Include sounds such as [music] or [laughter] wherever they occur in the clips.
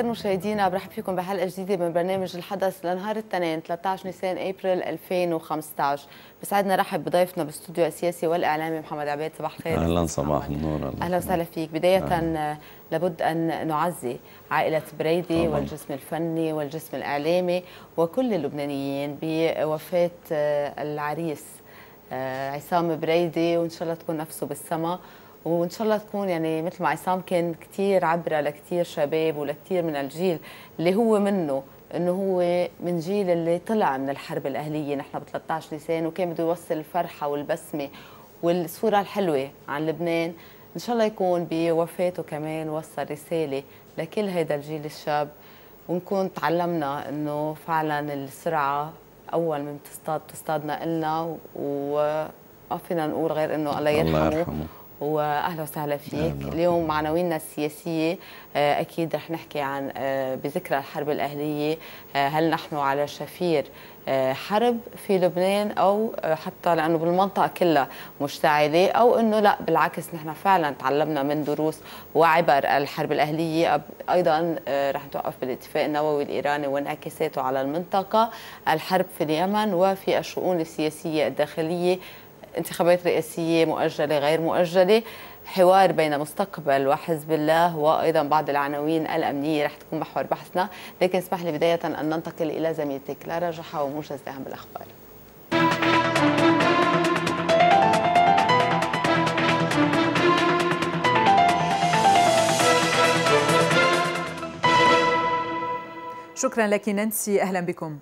خير مشاهدينا برحب فيكم بحلقه جديده من برنامج الحدث لنهار الاثنين 13 نيسان ابريل 2015 بسعدنا رحب بضيفنا بالاستوديو السياسي والاعلامي محمد عباد صباح الخير اهلا صباح النور اهلا وسهلا فيك بدايه أهلا. لابد ان نعزي عائله بريدي أهلا. والجسم الفني والجسم الاعلامي وكل اللبنانيين بوفاه آه، العريس آه، عصام بريدي وان شاء الله تكون نفسه بالسما وان شاء الله تكون يعني مثل ما عصام كان كثير عبره لكثير شباب ولكثير من الجيل اللي هو منه انه هو من جيل اللي طلع من الحرب الاهليه نحن ب 13 نيسان وكان بده يوصل الفرحه والبسمه والصوره الحلوه عن لبنان ان شاء الله يكون بوفاته كمان وصل رساله لكل هذا الجيل الشاب ونكون تعلمنا انه فعلا السرعه اول من بتصطاد بتصطادنا النا وما فينا نقول غير انه الله يرحمه, الله يرحمه. واهلا وسهلا فيك اليوم عناويننا السياسيه آه، اكيد رح نحكي عن آه، بذكرى الحرب الاهليه آه، هل نحن على شفير حرب في لبنان او حتى لانه بالمنطقه كلها مشتعله او انه لا بالعكس نحن فعلا تعلمنا من دروس وعبر الحرب الاهليه ايضا رح نتوقف بالاتفاق النووي الايراني وانعكاساته على المنطقه الحرب في اليمن وفي الشؤون السياسيه الداخليه انتخابات رئاسية مؤجلة غير مؤجلة حوار بين مستقبل وحزب الله وايضا بعض العناوين الامنيه رح تكون محور بحثنا، لكن اسمح لي بدايه ان ننتقل الى زميلتك لارا جحا وموجز لاهم الاخبار. شكرا لك نانسي اهلا بكم.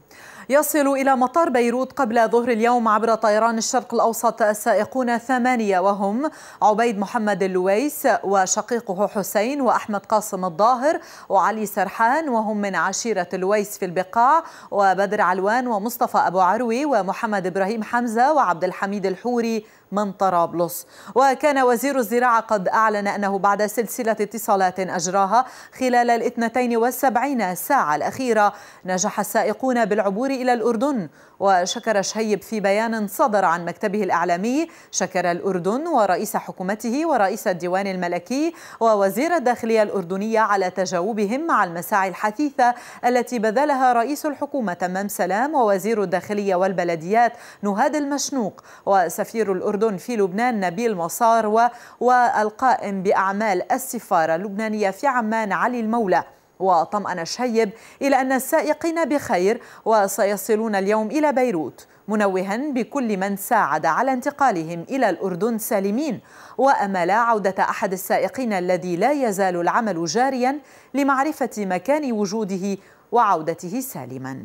يصل إلى مطار بيروت قبل ظهر اليوم عبر طيران الشرق الأوسط السائقون ثمانية وهم عبيد محمد اللويس وشقيقه حسين وأحمد قاسم الظاهر وعلي سرحان وهم من عشيرة اللويس في البقاع وبدر علوان ومصطفى أبو عروي ومحمد إبراهيم حمزة وعبد الحميد الحوري من طرابلس وكان وزير الزراعة قد أعلن أنه بعد سلسلة اتصالات أجراها خلال الاثنتين والسبعين ساعة الأخيرة نجح السائقون بالعبور إلى الأردن وشكر شهيب في بيان صدر عن مكتبه الإعلامي شكر الأردن ورئيس حكومته ورئيس الديوان الملكي ووزير الداخلية الأردنية على تجاوبهم مع المساعي الحثيثة التي بذلها رئيس الحكومة تمام سلام ووزير الداخلية والبلديات نهاد المشنوق وسفير الأردن في لبنان نبيل مصار والقائم بأعمال السفارة اللبنانية في عمان علي المولى وطمأن الشيب إلى أن السائقين بخير وسيصلون اليوم إلى بيروت منوها بكل من ساعد على انتقالهم إلى الأردن سالمين وأمل عودة أحد السائقين الذي لا يزال العمل جاريا لمعرفة مكان وجوده وعودته سالما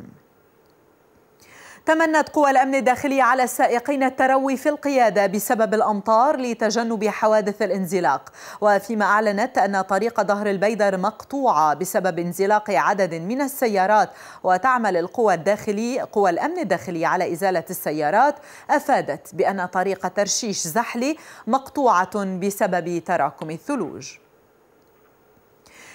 تمنت قوى الأمن الداخلي على السائقين التروي في القيادة بسبب الأمطار لتجنب حوادث الانزلاق وفيما أعلنت أن طريق ظهر البيدر مقطوعة بسبب انزلاق عدد من السيارات وتعمل القوى الداخلي قوى الأمن الداخلي على إزالة السيارات أفادت بأن طريق ترشيش زحلي مقطوعة بسبب تراكم الثلوج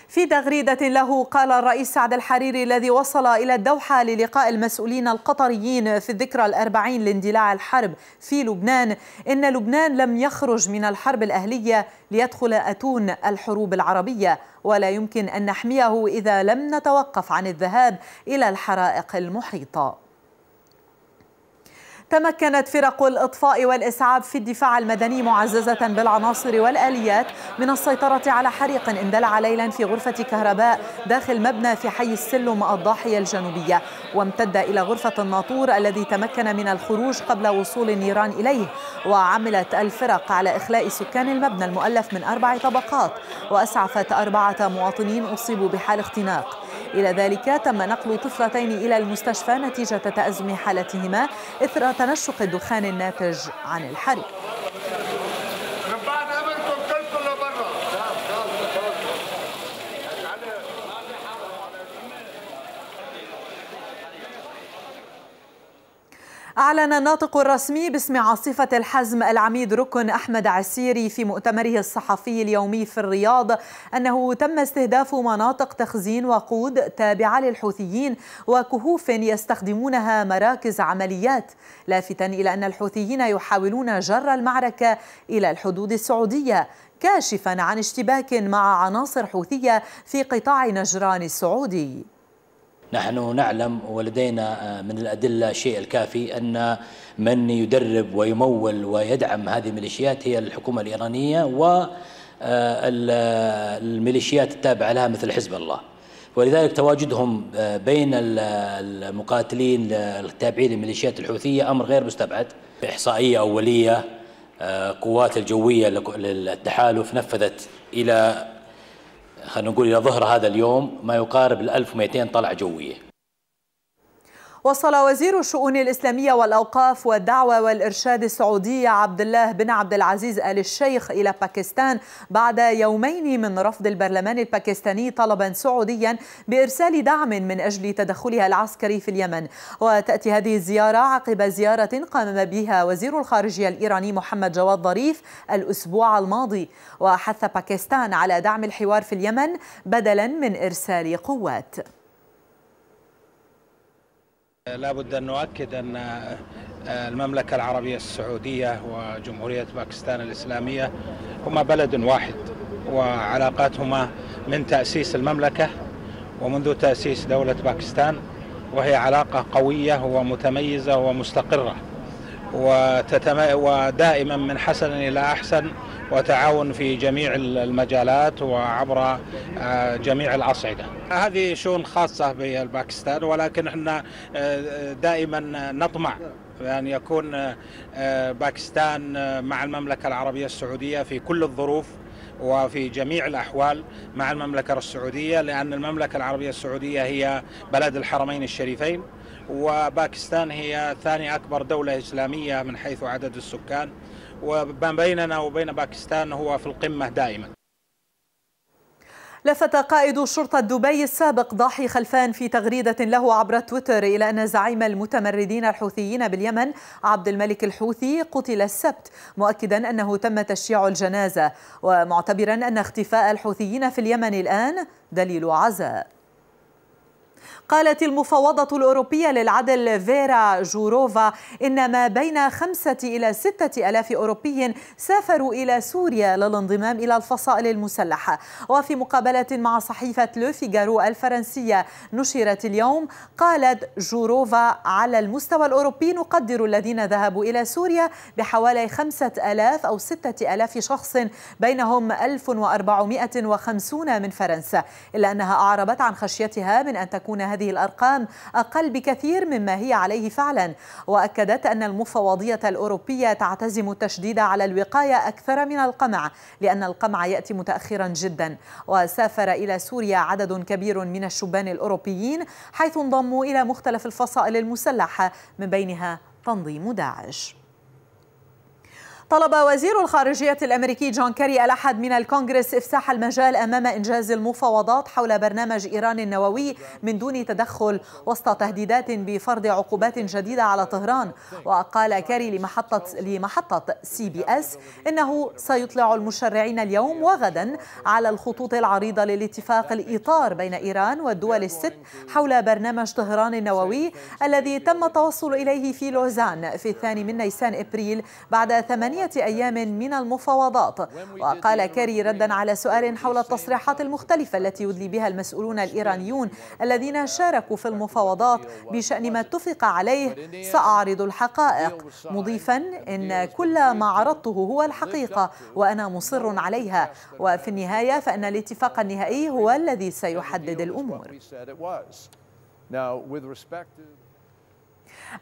في تغريدة له قال الرئيس سعد الحريري الذي وصل إلى الدوحة للقاء المسؤولين القطريين في الذكرى الأربعين لاندلاع الحرب في لبنان إن لبنان لم يخرج من الحرب الأهلية ليدخل أتون الحروب العربية ولا يمكن أن نحميه إذا لم نتوقف عن الذهاب إلى الحرائق المحيطة تمكنت فرق الإطفاء والإسعاف في الدفاع المدني معززة بالعناصر والآليات من السيطرة على حريق اندلع ليلا في غرفة كهرباء داخل مبنى في حي السلم الضاحية الجنوبية وامتد إلى غرفة الناطور الذي تمكن من الخروج قبل وصول النيران إليه وعملت الفرق على إخلاء سكان المبنى المؤلف من أربع طبقات وأسعفت أربعة مواطنين أصيبوا بحال اختناق إلى ذلك تم نقل طفلتين إلى المستشفى نتيجة تأزم حالتهما إثر تنشق الدخان الناتج عن الحريق أعلن الناطق الرسمي باسم عاصفة الحزم العميد ركن أحمد عسيري في مؤتمره الصحفي اليومي في الرياض أنه تم استهداف مناطق تخزين وقود تابعة للحوثيين وكهوف يستخدمونها مراكز عمليات لافتا إلى أن الحوثيين يحاولون جر المعركة إلى الحدود السعودية كاشفا عن اشتباك مع عناصر حوثية في قطاع نجران السعودي نحن نعلم ولدينا آه، من الأدلة شيء الكافي أن من يدرب ويمول ويدعم هذه الميليشيات هي الحكومة الإيرانية والميليشيات آه، التابعة لها مثل حزب الله ولذلك تواجدهم آه، بين المقاتلين التابعين للميليشيات الحوثية أمر غير مستبعد إحصائية أولية قوات الجوية للتحالف نفذت إلى خلينا نقول الى ظهر هذا اليوم ما يقارب ال 1200 طلعه جويه وصل وزير الشؤون الإسلامية والأوقاف والدعوة والإرشاد السعودية عبد الله بن عبد العزيز آل الشيخ إلى باكستان بعد يومين من رفض البرلمان الباكستاني طلبا سعوديا بإرسال دعم من أجل تدخلها العسكري في اليمن وتأتي هذه الزيارة عقب زيارة قام بها وزير الخارجية الإيراني محمد جواد ظريف الأسبوع الماضي وحث باكستان على دعم الحوار في اليمن بدلا من إرسال قوات لابد أن نؤكد أن آه، المملكة العربية السعودية وجمهورية باكستان الإسلامية هما بلد واحد وعلاقاتهما من تأسيس المملكة ومنذ تأسيس دولة باكستان وهي علاقة قوية ومتميزة ومستقرة ودائما من حسن إلى أحسن وتعاون في جميع المجالات وعبر آه، جميع الأصعدة هذه شؤون خاصة بالباكستان ولكن احنا آه، دائما نطمع بأن يكون آه، باكستان مع المملكة العربية السعودية في كل الظروف وفي جميع الأحوال مع المملكة السعودية لأن المملكة العربية السعودية هي بلد الحرمين الشريفين وباكستان هي ثاني أكبر دولة إسلامية من حيث عدد السكان وما بيننا وبين باكستان هو في القمة دائما لفت قائد شرطة دبي السابق ضاحي خلفان في تغريدة له عبر تويتر إلى أن زعيم المتمردين الحوثيين باليمن عبد الملك الحوثي قتل السبت مؤكدا أنه تم تشييع الجنازة ومعتبرا أن اختفاء الحوثيين في اليمن الآن دليل عزاء قالت المفوضة الأوروبية للعدل فيرا جوروفا إن ما بين خمسة إلى ستة ألاف أوروبي سافروا إلى سوريا للانضمام إلى الفصائل المسلحة وفي مقابلة مع صحيفة لو الفرنسية نشرت اليوم قالت جوروفا على المستوى الأوروبي نقدر الذين ذهبوا إلى سوريا بحوالي خمسة ألاف أو ستة ألاف شخص بينهم 1450 من فرنسا إلا أنها أعربت عن خشيتها من أن تكون هذه هذه الأرقام أقل بكثير مما هي عليه فعلا وأكدت أن المفوضية الأوروبية تعتزم التشديد على الوقاية أكثر من القمع لأن القمع يأتي متأخرا جدا وسافر إلى سوريا عدد كبير من الشبان الأوروبيين حيث انضموا إلى مختلف الفصائل المسلحة من بينها تنظيم داعش طلب وزير الخارجية الأمريكي جون كيري الأحد من الكونغرس إفساح المجال أمام إنجاز المفاوضات حول برنامج إيران النووي من دون تدخل وسط تهديدات بفرض عقوبات جديدة على طهران وقال كيري لمحطة, لمحطة سي بي أس إنه سيطلع المشرعين اليوم وغدا على الخطوط العريضة للاتفاق الإطار بين إيران والدول الست حول برنامج طهران النووي الذي تم التوصل إليه في لوزان في الثاني من نيسان إبريل بعد ثمانية ثمانية أيام من المفاوضات وقال كاري ردا على سؤال حول التصريحات المختلفة التي يدلي بها المسؤولون الإيرانيون الذين شاركوا في المفاوضات بشأن ما اتفق عليه سأعرض الحقائق مضيفا إن كل ما عرضته هو الحقيقة وأنا مصر عليها وفي النهاية فإن الاتفاق النهائي هو الذي سيحدد الأمور Now, with respect to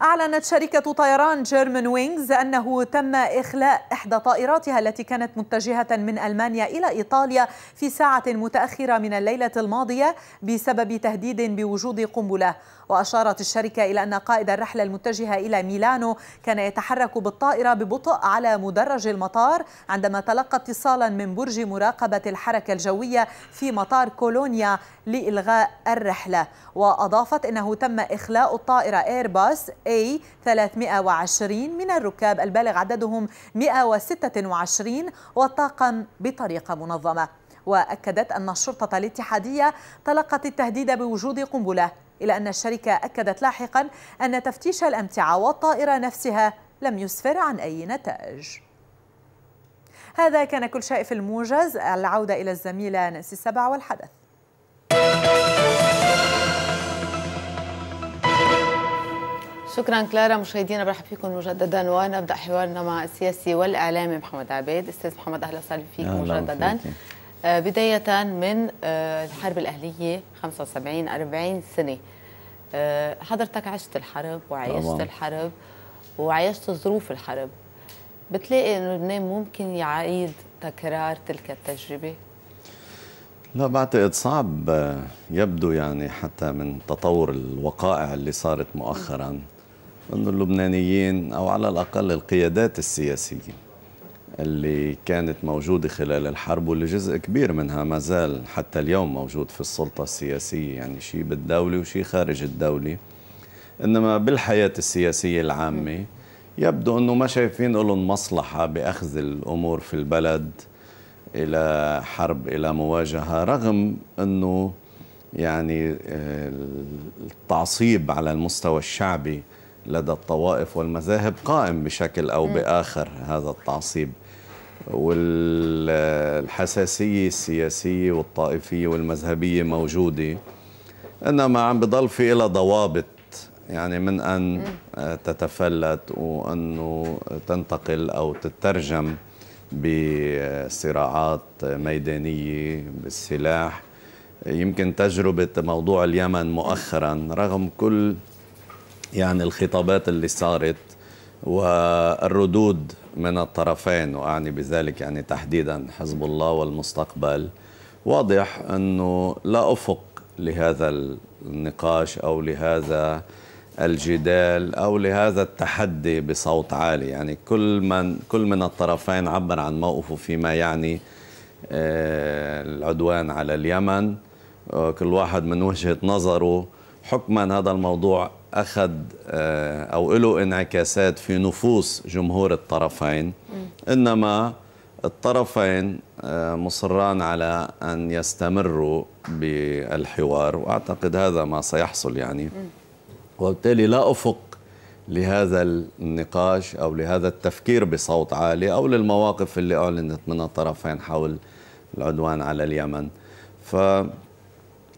أعلنت شركة طيران جيرمن وينجز أنه تم إخلاء إحدى طائراتها التي كانت متجهة من ألمانيا إلى إيطاليا في ساعة متأخرة من الليلة الماضية بسبب تهديد بوجود قنبلة وأشارت الشركة إلى أن قائد الرحلة المتجهة إلى ميلانو كان يتحرك بالطائرة ببطء على مدرج المطار عندما تلقى اتصالا من برج مراقبة الحركة الجوية في مطار كولونيا لإلغاء الرحلة وأضافت أنه تم إخلاء الطائرة إيرباص A 320 من الركاب البالغ عددهم 126 والطاقم بطريقة منظمة وأكدت أن الشرطة الاتحادية تلقت التهديد بوجود قنبلة إلى أن الشركة أكدت لاحقا أن تفتيش الأمتعة والطائرة نفسها لم يسفر عن أي نتائج هذا كان كل شيء في الموجز العودة إلى الزميلة نانسي السبع والحدث شكرا كلارا مشاهدينا برحب فيكم مجددا ونبدا حوارنا مع السياسي والاعلامي محمد عبيد استاذ محمد اهلا وسهلا فيك مجددا فيك. آه، بداية من آه، الحرب الأهلية 75 40 سنة آه، حضرتك عشت الحرب وعيشت الحرب وعيشت ظروف الحرب بتلاقي انه لبنان ممكن يعيد تكرار تلك التجربه؟ لا بعتقد صعب يبدو يعني حتى من تطور الوقائع اللي صارت مؤخرا انه اللبنانيين او على الاقل القيادات السياسيه اللي كانت موجودة خلال الحرب واللي جزء كبير منها ما زال حتى اليوم موجود في السلطة السياسية يعني شيء بالدولة وشيء خارج الدولة إنما بالحياة السياسية العامة يبدو أنه ما شايفين لهم مصلحة بأخذ الأمور في البلد إلى حرب إلى مواجهة رغم أنه يعني آه، التعصيب على المستوى الشعبي لدى الطوائف والمذاهب قائم بشكل أو بآخر هذا التعصيب والحساسية السياسية والطائفية والمذهبية موجودة إنما عم بضل في لها ضوابط يعني من أن تتفلت وأنه تنتقل أو تترجم بصراعات ميدانية بالسلاح يمكن تجربة موضوع اليمن مؤخرا رغم كل يعني الخطابات اللي صارت والردود من الطرفين وأعني بذلك يعني تحديدا حزب الله والمستقبل واضح أنه لا أفق لهذا النقاش أو لهذا الجدال أو لهذا التحدي بصوت عالي يعني كل من, كل من الطرفين عبر عن موقفه فيما يعني آه، العدوان على اليمن آه، كل واحد من وجهة نظره حكما هذا الموضوع اخذ آه، او له انعكاسات في نفوس جمهور الطرفين انما الطرفين آه، مصران على ان يستمروا بالحوار واعتقد هذا ما سيحصل يعني وبالتالي لا افق لهذا النقاش او لهذا التفكير بصوت عالي او للمواقف اللي اعلنت من الطرفين حول العدوان على اليمن فما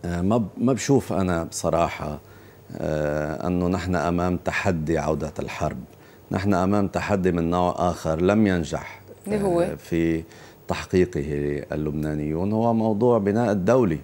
آه، ما بشوف انا بصراحه آه، أنه نحن أمام تحدي عودة الحرب نحن أمام تحدي من نوع آخر لم ينجح إيه هو؟ آه، في تحقيقه اللبنانيون هو موضوع بناء الدولة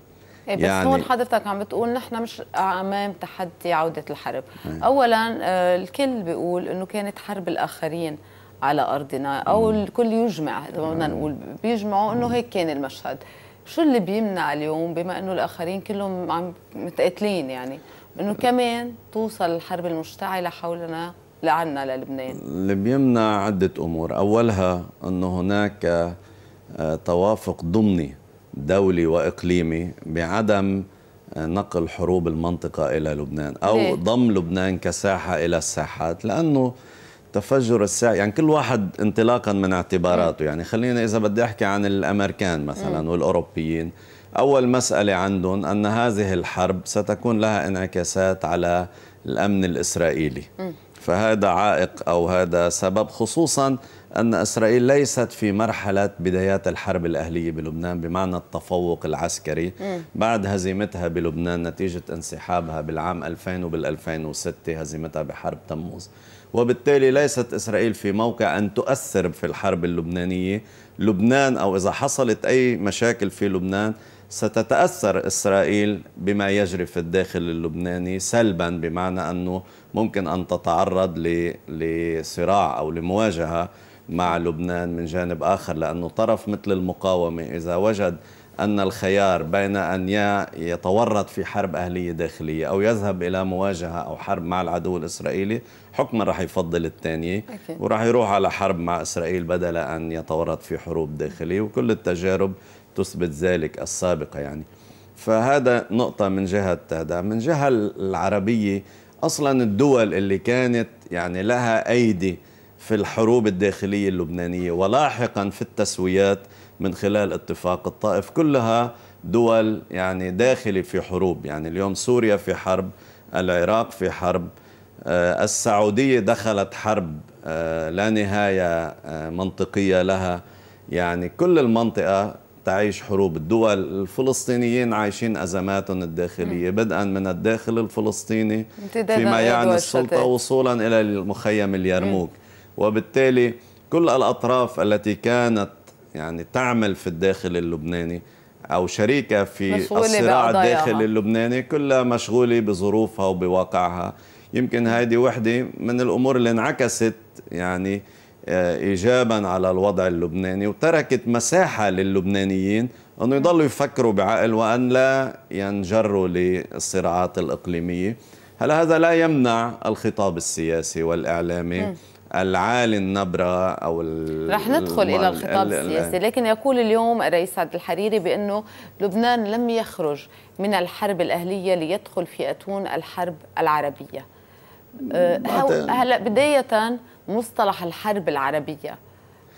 إيه بس يعني هون حضرتك عم بتقول نحن مش امام تحدي عوده الحرب، هي. إيه. اولا آه، الكل بيقول انه كانت حرب الاخرين على ارضنا او مم. إيه. الكل يجمع اذا بدنا نقول بيجمعوا انه هيك كان المشهد، شو اللي بيمنع اليوم بما انه الاخرين كلهم عم متقاتلين يعني؟ انه كمان توصل الحرب المشتعله حولنا لعنا للبنان اللي بيمنع عده امور اولها انه هناك آه، توافق ضمني دولي واقليمي بعدم آه، نقل حروب المنطقه الى لبنان او ليه؟ ضم لبنان كساحه الى الساحات لانه تفجر الساعة يعني كل واحد انطلاقا من اعتباراته يعني خلينا إذا بدي أحكي عن الأمريكان مثلا والأوروبيين أول مسألة عندهم أن هذه الحرب ستكون لها انعكاسات على الأمن الإسرائيلي م. فهذا عائق أو هذا سبب خصوصا أن إسرائيل ليست في مرحلة بدايات الحرب الأهلية بلبنان بمعنى التفوق العسكري م. بعد هزيمتها بلبنان نتيجة انسحابها بالعام 2000 وبال2006 هزيمتها بحرب تموز وبالتالي ليست إسرائيل في موقع أن تؤثر في الحرب اللبنانية لبنان أو إذا حصلت أي مشاكل في لبنان ستتأثر إسرائيل بما يجري في الداخل اللبناني سلبا بمعنى أنه ممكن أن تتعرض لصراع أو لمواجهة مع لبنان من جانب آخر لأنه طرف مثل المقاومة إذا وجد أن الخيار بين أن يتورط في حرب أهلية داخلية أو يذهب إلى مواجهة أو حرب مع العدو الإسرائيلي حكما راح يفضل الثانية وراح يروح على حرب مع إسرائيل بدل أن يتورط في حروب داخلية وكل التجارب تثبت ذلك السابقة يعني فهذا نقطة من جهة هذا من جهة العربية أصلا الدول اللي كانت يعني لها أيدي في الحروب الداخلية اللبنانية ولاحقا في التسويات من خلال اتفاق الطائف كلها دول يعني داخلة في حروب يعني اليوم سوريا في حرب العراق في حرب آه، السعودية دخلت حرب آه، لا نهاية آه، منطقية لها يعني كل المنطقة تعيش حروب الدول الفلسطينيين عايشين أزماتهم الداخلية بدءا من الداخل الفلسطيني فيما يعني السلطة وصولا إلى المخيم اليرموك وبالتالي كل الأطراف التي كانت يعني تعمل في الداخل اللبناني أو شريكة في الصراع الداخلي اللبناني كلها مشغولة بظروفها وبواقعها يمكن هذه وحدة من الأمور اللي انعكست يعني آه، ايجابا على الوضع اللبناني وتركت مساحه للبنانيين انه يضلوا يفكروا بعقل وان لا ينجروا للصراعات الاقليميه هلا هذا لا يمنع الخطاب السياسي والاعلامي م. العالي النبرة أو رح ندخل إلى الخطاب السياسي لكن يقول اليوم الرئيس عبد الحريري بأنه لبنان لم يخرج من الحرب الأهلية ليدخل في أتون الحرب العربية آه، هلا بداية مصطلح الحرب العربية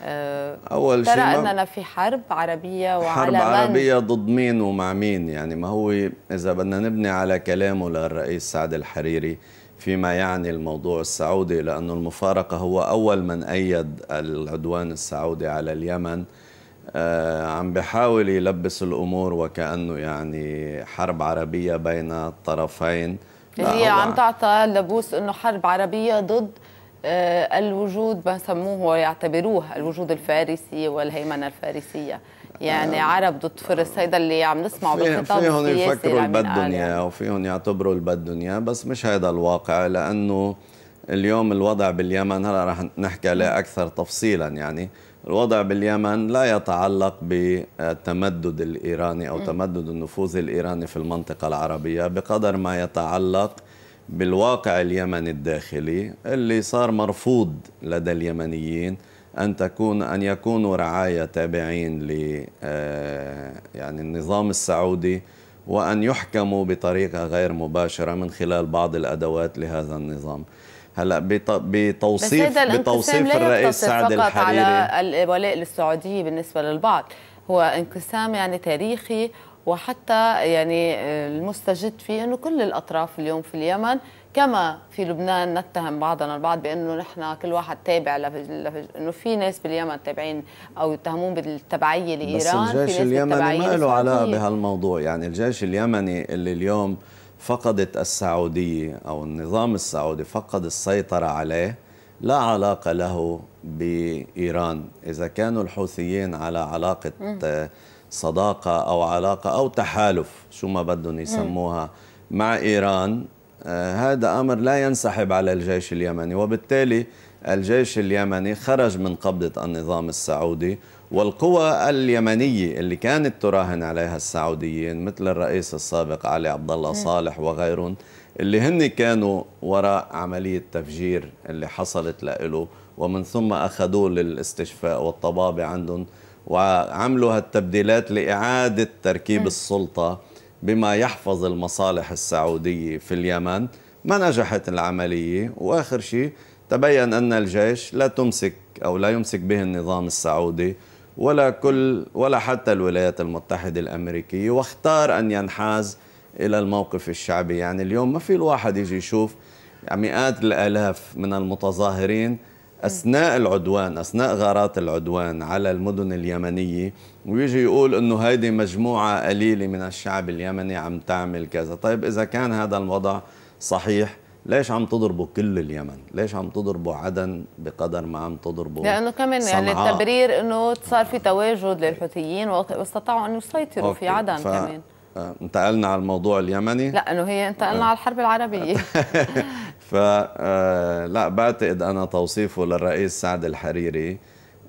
آه، أول ترى شيء أننا في حرب عربية وعلى حرب من عربية ضد مين ومع مين يعني ما هو إذا بدنا نبني على كلامه للرئيس سعد الحريري فيما يعني الموضوع السعودي لأن المفارقة هو أول من أيد العدوان السعودي على اليمن آه، عم بحاول يلبس الأمور وكأنه يعني حرب عربية بين الطرفين هي عم تعطى لبوس أنه حرب عربية ضد آه، الوجود بسموه ويعتبروه الوجود الفارسي والهيمنة الفارسية يعني آه. عرب ضد فرس هيدا اللي عم نسمعه بالخطاب فيهم يفكروا البد اياه وفيهم يعتبروا البد اياه بس مش هيدا الواقع لانه اليوم الوضع باليمن هلا رح نحكي عليه اكثر تفصيلا يعني الوضع باليمن لا يتعلق بالتمدد الايراني او تمدد النفوذ الايراني في المنطقه العربيه بقدر ما يتعلق بالواقع اليمني الداخلي اللي صار مرفوض لدى اليمنيين أن تكون أن يكونوا رعاية تابعين ل آه، يعني النظام السعودي وأن يحكموا بطريقة غير مباشرة من خلال بعض الأدوات لهذا النظام هلا بتوصيف بتوصيف الرئيس سعد الحريري على الولاء للسعوديه بالنسبه للبعض هو انقسام يعني تاريخي وحتى يعني المستجد فيه انه كل الاطراف اليوم في اليمن كما في لبنان نتهم بعضنا البعض بانه نحن كل واحد تابع لفج... انه في ناس باليمن تابعين او يتهمون بالتبعيه لايران بس الجيش اليمني ما له علاقه بهالموضوع يعني الجيش اليمني اللي اليوم فقدت السعوديه او النظام السعودي فقد السيطره عليه لا علاقه له بايران اذا كانوا الحوثيين على علاقه م. صداقة أو علاقة أو تحالف شو ما بدهم يسموها مع إيران آه، هذا أمر لا ينسحب على الجيش اليمني وبالتالي الجيش اليمني خرج من قبضة النظام السعودي والقوى اليمنية اللي كانت تراهن عليها السعوديين مثل الرئيس السابق علي عبد الله صالح وغيرهم اللي هن كانوا وراء عملية تفجير اللي حصلت له ومن ثم أخذوه للاستشفاء والطبابة عندهم وعملوا هالتبديلات لإعادة تركيب م. السلطة بما يحفظ المصالح السعودية في اليمن ما نجحت العملية وآخر شيء تبين أن الجيش لا تمسك أو لا يمسك به النظام السعودي ولا كل ولا حتى الولايات المتحدة الأمريكية واختار أن ينحاز إلى الموقف الشعبي يعني اليوم ما في الواحد يجي يشوف مئات الآلاف من المتظاهرين اثناء العدوان اثناء غارات العدوان على المدن اليمنيه ويجي يقول انه هيدي مجموعه قليله من الشعب اليمني عم تعمل كذا طيب اذا كان هذا الوضع صحيح ليش عم تضربوا كل اليمن؟ ليش عم تضربوا عدن بقدر ما عم تضربوا لانه كمان يعني صنعاء. يعني التبرير انه صار في تواجد للحوثيين واستطاعوا ان يسيطروا أوكي. في عدن ف... كمان آه، انتقلنا على الموضوع اليمني لا انه هي انتقلنا آه. على الحرب العربيه [laughs] فلا آه، بعتقد أنا توصيفه للرئيس سعد الحريري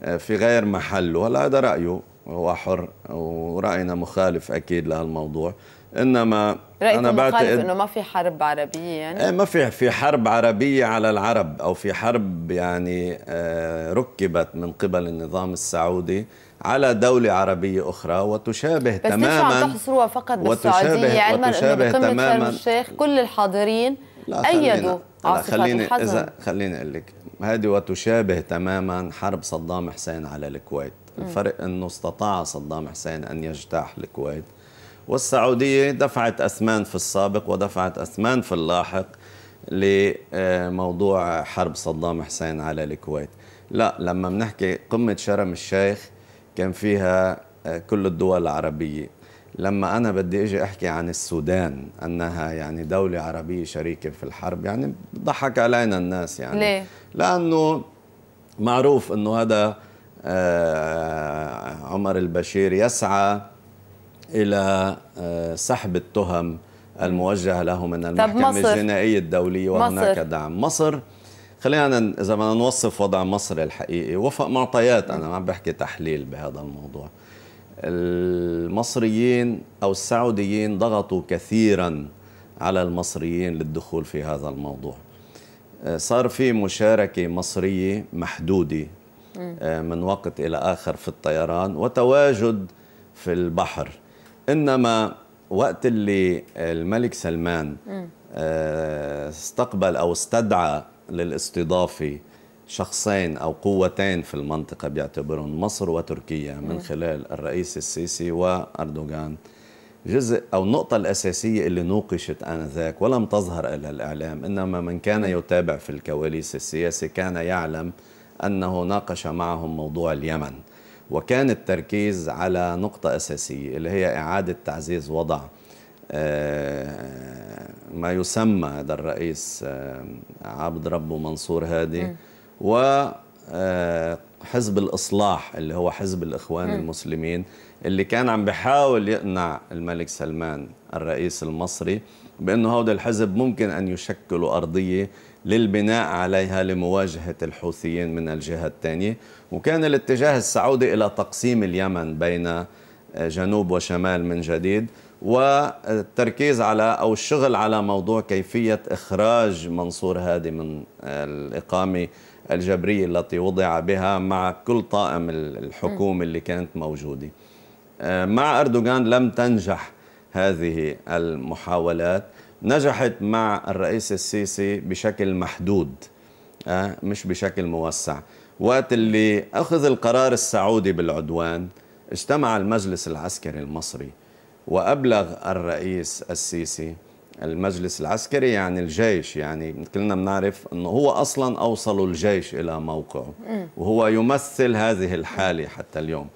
آه، في غير محله هلا هذا رأيه هو حر ورأينا مخالف أكيد لهالموضوع انما انا بعتقد انه ما في حرب عربيه يعني ايه ما في في حرب عربيه على العرب او في حرب يعني آه، ركبت من قبل النظام السعودي على دولة عربية أخرى وتشابه بس تماما بس عم تحصروها فقط بالسعودية علما أنه بقمة شرم الشيخ كل الحاضرين لا أيدوا عاصفة خليني الحزن إذا خليني أقول لك هذه وتشابه تماما حرب صدام حسين على الكويت الفرق أنه استطاع صدام حسين أن يجتاح الكويت والسعودية دفعت أثمان في السابق ودفعت أثمان في اللاحق لموضوع حرب صدام حسين على الكويت لا لما بنحكي قمة شرم الشيخ كان فيها كل الدول العربية لما أنا بدي أجي أحكي عن السودان أنها يعني دولة عربية شريكة في الحرب يعني ضحك علينا الناس يعني ليه؟ لأنه معروف أنه هذا آه، عمر البشير يسعى إلى آه، سحب التهم الموجهة له من المحكمة الجنائية الدولية وهناك مصر. دعم مصر خلينا إذا بدنا نوصف وضع مصر الحقيقي وفق معطيات أنا ما عم بحكي تحليل بهذا الموضوع المصريين أو السعوديين ضغطوا كثيرا على المصريين للدخول في هذا الموضوع آه، صار في مشاركة مصرية محدودة آه، من وقت إلى آخر في الطيران وتواجد في البحر إنما وقت اللي الملك سلمان آه، استقبل أو استدعى للاستضافة شخصين أو قوتين في المنطقة بيعتبرهم مصر وتركيا من خلال الرئيس السيسي وأردوغان جزء أو النقطة الأساسية اللي نوقشت آنذاك ولم تظهر إلى الإعلام إنما من كان يتابع في الكواليس السياسي كان يعلم أنه ناقش معهم موضوع اليمن وكان التركيز على نقطة أساسية اللي هي إعادة تعزيز وضع آه، ما يسمى هذا الرئيس آه، عبد ربه منصور هادي وحزب آه، الإصلاح اللي هو حزب الإخوان م. المسلمين اللي كان عم بحاول يقنع الملك سلمان الرئيس المصري بأنه هذا الحزب ممكن أن يشكلوا أرضية للبناء عليها لمواجهة الحوثيين من الجهة الثانية وكان الاتجاه السعودي إلى تقسيم اليمن بين آه، جنوب وشمال من جديد والتركيز على أو الشغل على موضوع كيفية إخراج منصور هادي من آه، الإقامة الجبرية التي وضع بها مع كل طائم الحكومة اللي كانت موجودة آه، مع أردوغان لم تنجح هذه المحاولات نجحت مع الرئيس السيسي بشكل محدود آه، مش بشكل موسع وقت اللي أخذ القرار السعودي بالعدوان اجتمع المجلس العسكري المصري وأبلغ الرئيس السيسي المجلس العسكري يعني الجيش يعني كلنا بنعرف انه هو اصلا اوصلوا الجيش الى موقعه وهو يمثل هذه الحاله حتى اليوم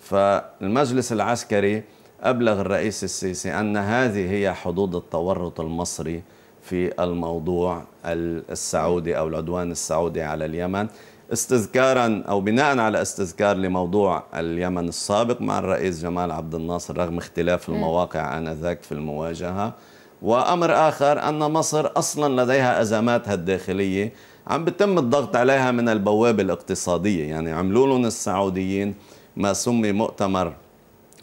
فالمجلس العسكري ابلغ الرئيس السيسي ان هذه هي حدود التورط المصري في الموضوع السعودي او العدوان السعودي على اليمن استذكارا او بناء على استذكار لموضوع اليمن السابق مع الرئيس جمال عبد الناصر رغم اختلاف المواقع انذاك في المواجهه وأمر آخر أن مصر أصلا لديها أزماتها الداخلية عم بتم الضغط عليها من البوابة الاقتصادية يعني عملوا لهم السعوديين ما سمي مؤتمر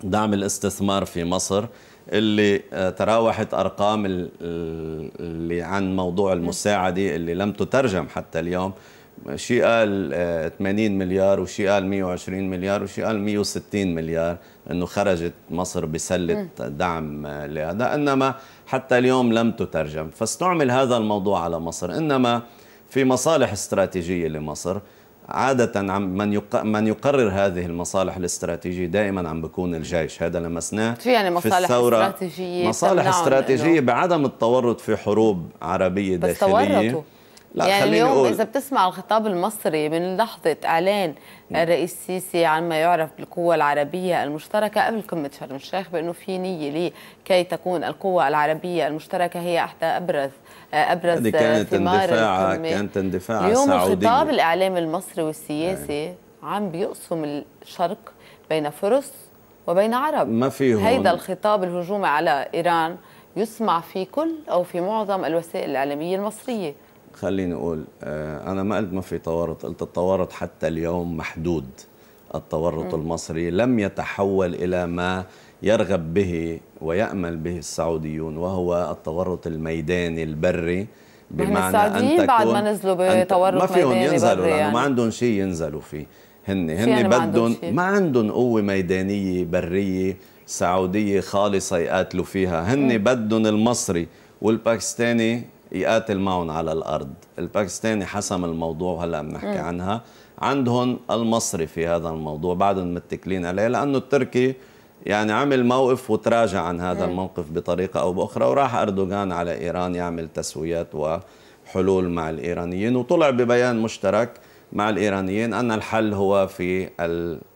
دعم الاستثمار في مصر اللي آه، تراوحت أرقام اللي عن موضوع المساعدة اللي لم تترجم حتى اليوم شيء قال 80 آه، مليار وشيء قال 120 مليار وشيء قال 160 مليار انه خرجت مصر بسله دعم آه، لهذا انما حتى اليوم لم تترجم فاستعمل هذا الموضوع على مصر انما في مصالح استراتيجيه لمصر عادة من من يقرر هذه المصالح الاستراتيجية دائما عم بكون الجيش هذا لمسناه في يعني مصالح في الثورة استراتيجية مصالح استراتيجية بعدم التورط في حروب عربية داخلية بس لا يعني خليني اليوم أقول. اذا بتسمع الخطاب المصري من لحظه اعلان الرئيس السيسي عن ما يعرف بالقوه العربيه المشتركه قبل قمه شرم الشيخ بانه في نيه لي كي تكون القوه العربيه المشتركه هي احدى ابرز آه، ابرز هذه كانت اندفاع كانت اندفاع اليوم الخطاب الاعلام المصري نعم. والسياسي عم بيقسم الشرق بين فرس وبين عرب ما فيهم هيدا الخطاب الهجومي على ايران يسمع في كل او في معظم الوسائل الاعلاميه المصريه خليني أقول آه، أنا ما قلت ما في تورط قلت التورط حتى اليوم محدود التورط م. المصري لم يتحول إلى ما يرغب به ويأمل به السعوديون وهو التورط الميداني البري بمعنى أن تكون بعد ما نزلوا بتورط ما فيهم ينزلوا لأنه يعني. ما عندهم شيء ينزلوا فيه هن هن يعني بدهم ما عندهم قوة ميدانية برية سعودية خالصة يقاتلوا فيها هن بدهم المصري والباكستاني يقاتل معهم على الارض الباكستاني حسم الموضوع وهلا بنحكي عنها عندهم المصري في هذا الموضوع بعدهم متكلين عليه لانه التركي يعني عمل موقف وتراجع عن هذا الموقف بطريقه او باخرى وراح اردوغان على ايران يعمل تسويات وحلول مع الايرانيين وطلع ببيان مشترك مع الايرانيين ان الحل هو في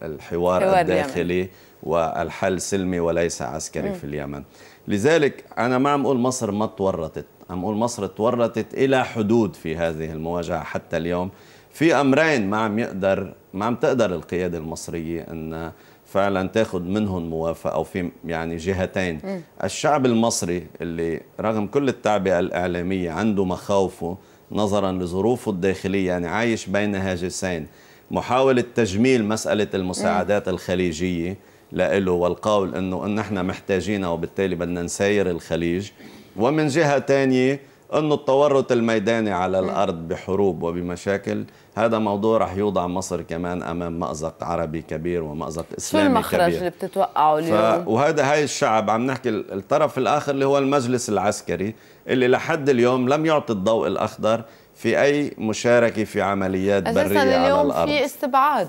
الحوار الداخلي اليمن. والحل سلمي وليس عسكري م. في اليمن لذلك انا ما عم اقول مصر ما تورطت عم اقول مصر تورطت إلى حدود في هذه المواجهة حتى اليوم في أمرين ما عم يقدر ما عم تقدر القيادة المصرية أن فعلا تاخذ منهم موافقه او في يعني جهتين م. الشعب المصري اللي رغم كل التعبئه الاعلاميه عنده مخاوفه نظرا لظروفه الداخليه يعني عايش بين هاجسين محاوله تجميل مساله المساعدات م. الخليجيه لإله والقول انه نحن إن محتاجينها وبالتالي بدنا نساير الخليج ومن جهة تانية أنه التورط الميداني على الأرض بحروب وبمشاكل هذا موضوع رح يوضع مصر كمان أمام مأزق عربي كبير ومأزق إسلامي كبير شو المخرج اللي بتتوقعه اليوم؟ ف... وهذا هاي الشعب عم نحكي الطرف الآخر اللي هو المجلس العسكري اللي لحد اليوم لم يعطي الضوء الأخضر في أي مشاركة في عمليات برية على الأرض أساسا اليوم في استبعاد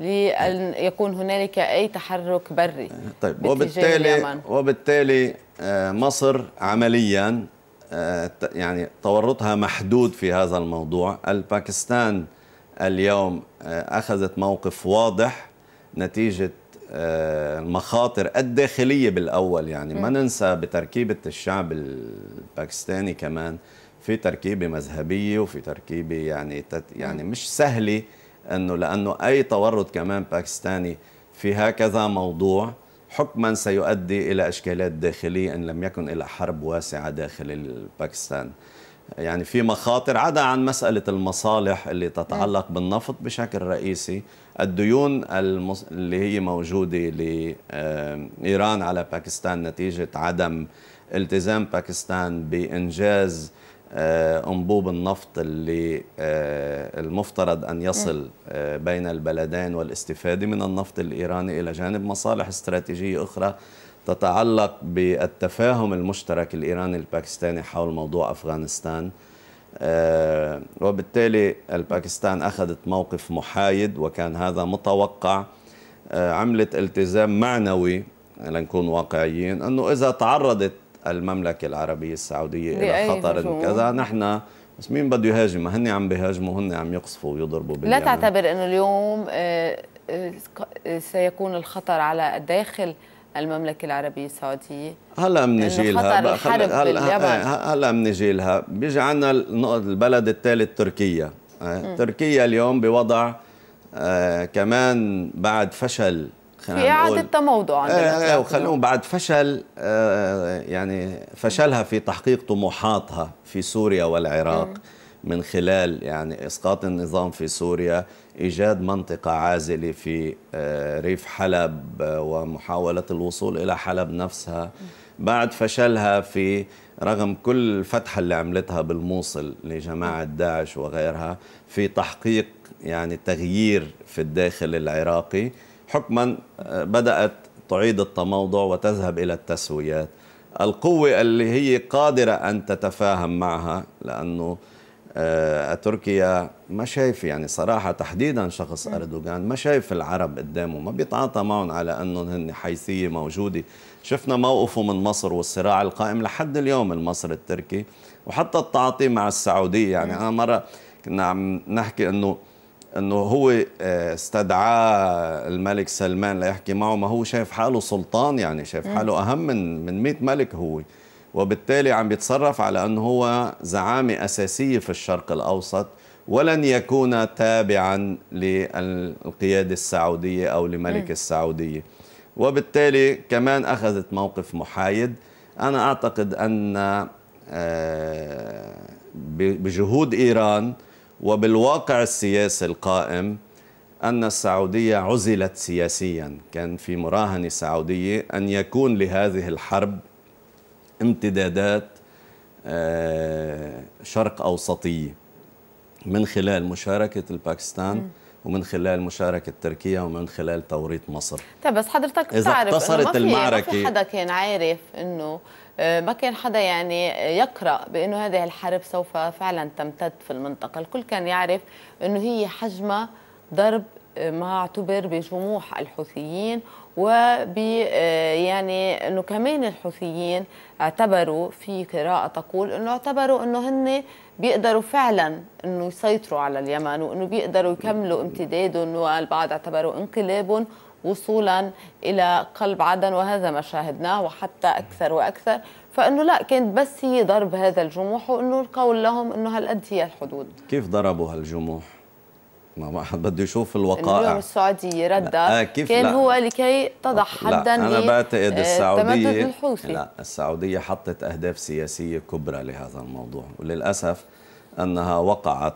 لأن يكون هنالك أي تحرك بري طيب وبالتالي وبالتالي آه، مصر عمليا آه، يعني تورطها محدود في هذا الموضوع الباكستان اليوم آه، أخذت موقف واضح نتيجة المخاطر الداخلية بالأول يعني ما ننسى بتركيبة الشعب الباكستاني كمان في تركيبة مذهبية وفي تركيبة يعني يعني مش سهلة انه لانه اي تورط كمان باكستاني في هكذا موضوع حكما سيؤدي الى اشكالات داخليه ان لم يكن الى حرب واسعه داخل باكستان. يعني في مخاطر عدا عن مسألة المصالح اللي تتعلق نعم. بالنفط بشكل رئيسي الديون المص... اللي هي موجودة لإيران على باكستان نتيجة عدم التزام باكستان بإنجاز آه، أنبوب النفط اللي آه، المفترض أن يصل آه، بين البلدين والاستفادة من النفط الإيراني إلى جانب مصالح استراتيجية أخرى تتعلق بالتفاهم المشترك الإيراني الباكستاني حول موضوع أفغانستان وبالتالي الباكستان أخذت موقف محايد وكان هذا متوقع عملت التزام معنوي لنكون واقعيين أنه إذا تعرضت المملكة العربية السعودية إلى خطر كذا نحن بس مين بده يهاجم هن عم بيهاجموا هن عم يقصفوا ويضربوا لا تعتبر انه اليوم آه، آه، سيكون الخطر على الداخل المملكة العربية السعودية هلا بنجي لها هلا هلا بنجي إيه، لها بيجي عندنا البلد الثالث تركيا إيه، تركيا اليوم بوضع آه، كمان بعد فشل في إعادة تموضع إيه، إيه، وخلوهم بعد فشل آه، يعني فشلها في تحقيق طموحاتها في سوريا والعراق من خلال يعني إسقاط النظام في سوريا إيجاد منطقة عازلة في آه، ريف حلب آه، ومحاولة الوصول إلى حلب نفسها بعد فشلها في رغم كل الفتحة اللي عملتها بالموصل لجماعة داعش وغيرها في تحقيق يعني تغيير في الداخل العراقي حكما آه، بدأت تعيد التموضع وتذهب إلى التسويات القوة اللي هي قادرة أن تتفاهم معها لأنه آه، تركيا ما شايف يعني صراحة تحديدا شخص نعم. أردوغان ما شايف العرب قدامه ما بيتعاطى معهم على أنهم هن حيثية موجودة شفنا موقفه من مصر والصراع القائم لحد اليوم المصري التركي وحتى التعاطي مع السعودية يعني نعم. أنا مرة كنا عم نحكي أنه انه هو آه، استدعاه الملك سلمان ليحكي معه ما هو شايف حاله سلطان يعني شايف حاله اهم من من 100 ملك هو وبالتالي عم بيتصرف على انه هو زعامه اساسيه في الشرق الاوسط ولن يكون تابعا للقياده السعوديه او لملك م. السعوديه وبالتالي كمان اخذت موقف محايد انا اعتقد ان آه، بجهود ايران وبالواقع السياسي القائم أن السعودية عزلت سياسيا كان في مراهنة سعودية أن يكون لهذه الحرب امتدادات آه، شرق أوسطية من خلال مشاركة الباكستان ومن خلال مشاركة تركيا ومن خلال توريط مصر طيب بس حضرتك إذا بتعرف اقتصرت المعركة ما في حدا كان عارف أنه آه، ما كان حدا يعني يقرأ بأنه هذه الحرب سوف فعلا تمتد في المنطقة الكل كان يعرف أنه هي حجمة ضرب آه، ما اعتبر بجموح الحوثيين وب آه، يعني انه كمان الحوثيين اعتبروا في قراءه تقول انه اعتبروا انه هن بيقدروا فعلا انه يسيطروا على اليمن وانه بيقدروا يكملوا امتدادهم والبعض اعتبروا انقلابهم وصولا الى قلب عدن وهذا ما شاهدناه وحتى اكثر واكثر فانه لا كانت بس هي ضرب هذا الجموح وانه القول لهم انه هالقد هي الحدود كيف ضربوا هالجموح ما حد بده يشوف الوقائع اليوم السعوديه ردها آه، كيف كان لا. هو لكي تضع حدا لا. انا بعتقد آه، السعوديه لا السعوديه حطت اهداف سياسيه كبرى لهذا الموضوع وللاسف انها وقعت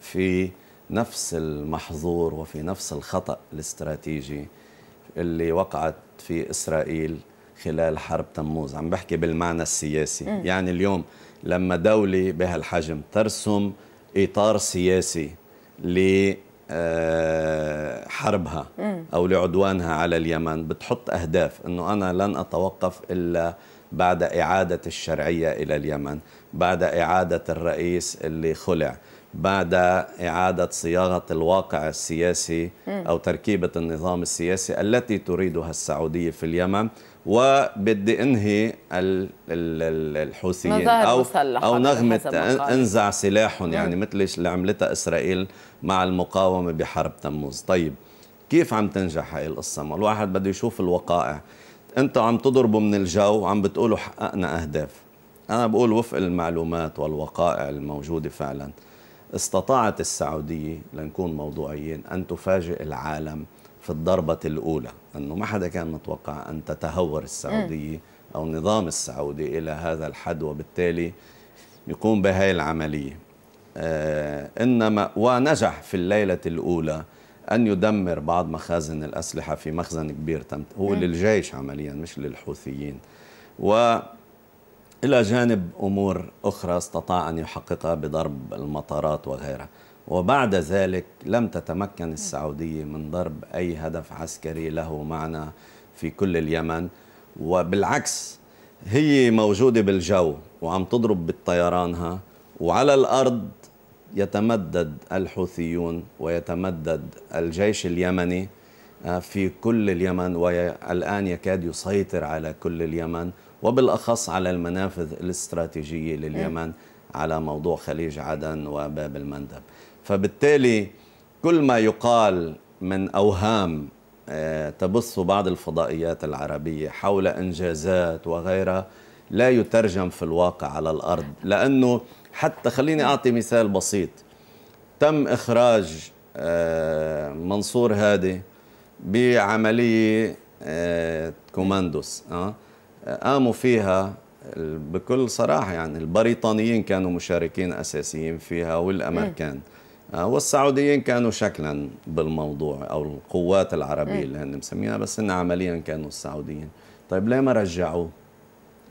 في نفس المحظور وفي نفس الخطا الاستراتيجي اللي وقعت في اسرائيل خلال حرب تموز عم بحكي بالمعنى السياسي م. يعني اليوم لما دولة بهالحجم ترسم إطار سياسي ل آه، حربها أو لعدوانها على اليمن بتحط أهداف أنه أنا لن أتوقف إلا بعد إعادة الشرعية إلى اليمن بعد إعادة الرئيس اللي خلع بعد إعادة صياغة الواقع السياسي أو تركيبة النظام السياسي التي تريدها السعودية في اليمن وبدي انهي الحوثيين او او نغمه انزع سلاحهم يعني مثل اللي عملتها اسرائيل مع المقاومه بحرب تموز طيب كيف عم تنجح هاي القصه ما الواحد بده يشوف الوقائع أنت عم تضربوا من الجو وعم بتقولوا حققنا اهداف انا بقول وفق المعلومات والوقائع الموجوده فعلا استطاعت السعودية لنكون موضوعيين أن تفاجئ العالم في الضربة الأولى أنه ما حدا كان متوقع أن تتهور السعودية أو نظام السعودي إلى هذا الحد وبالتالي يقوم بهاي العملية آه إنما ونجح في الليلة الأولى أن يدمر بعض مخازن الأسلحة في مخزن كبير تمت هو م. للجيش عمليا مش للحوثيين و إلى جانب أمور أخرى استطاع أن يحققها بضرب المطارات وغيرها وبعد ذلك لم تتمكن السعودية من ضرب أي هدف عسكري له معنى في كل اليمن وبالعكس هي موجودة بالجو وعم تضرب بالطيرانها وعلى الأرض يتمدد الحوثيون ويتمدد الجيش اليمني آه، في كل اليمن والآن يكاد يسيطر على كل اليمن وبالأخص على المنافذ الاستراتيجية لليمن إيه. على موضوع خليج عدن وباب المندب فبالتالي كل ما يقال من أوهام آه، تبث بعض الفضائيات العربية حول إنجازات وغيرها لا يترجم في الواقع على الأرض لأنه حتى خليني إيه. أعطي مثال بسيط تم إخراج آه، منصور هادي بعملية آه، كوماندوس قاموا فيها بكل صراحة يعني البريطانيين كانوا مشاركين أساسيين فيها والأمريكان آه، والسعوديين كانوا شكلا بالموضوع أو القوات العربية اللي هن مسميها بس إن عمليا كانوا السعوديين طيب ليه ما رجعوه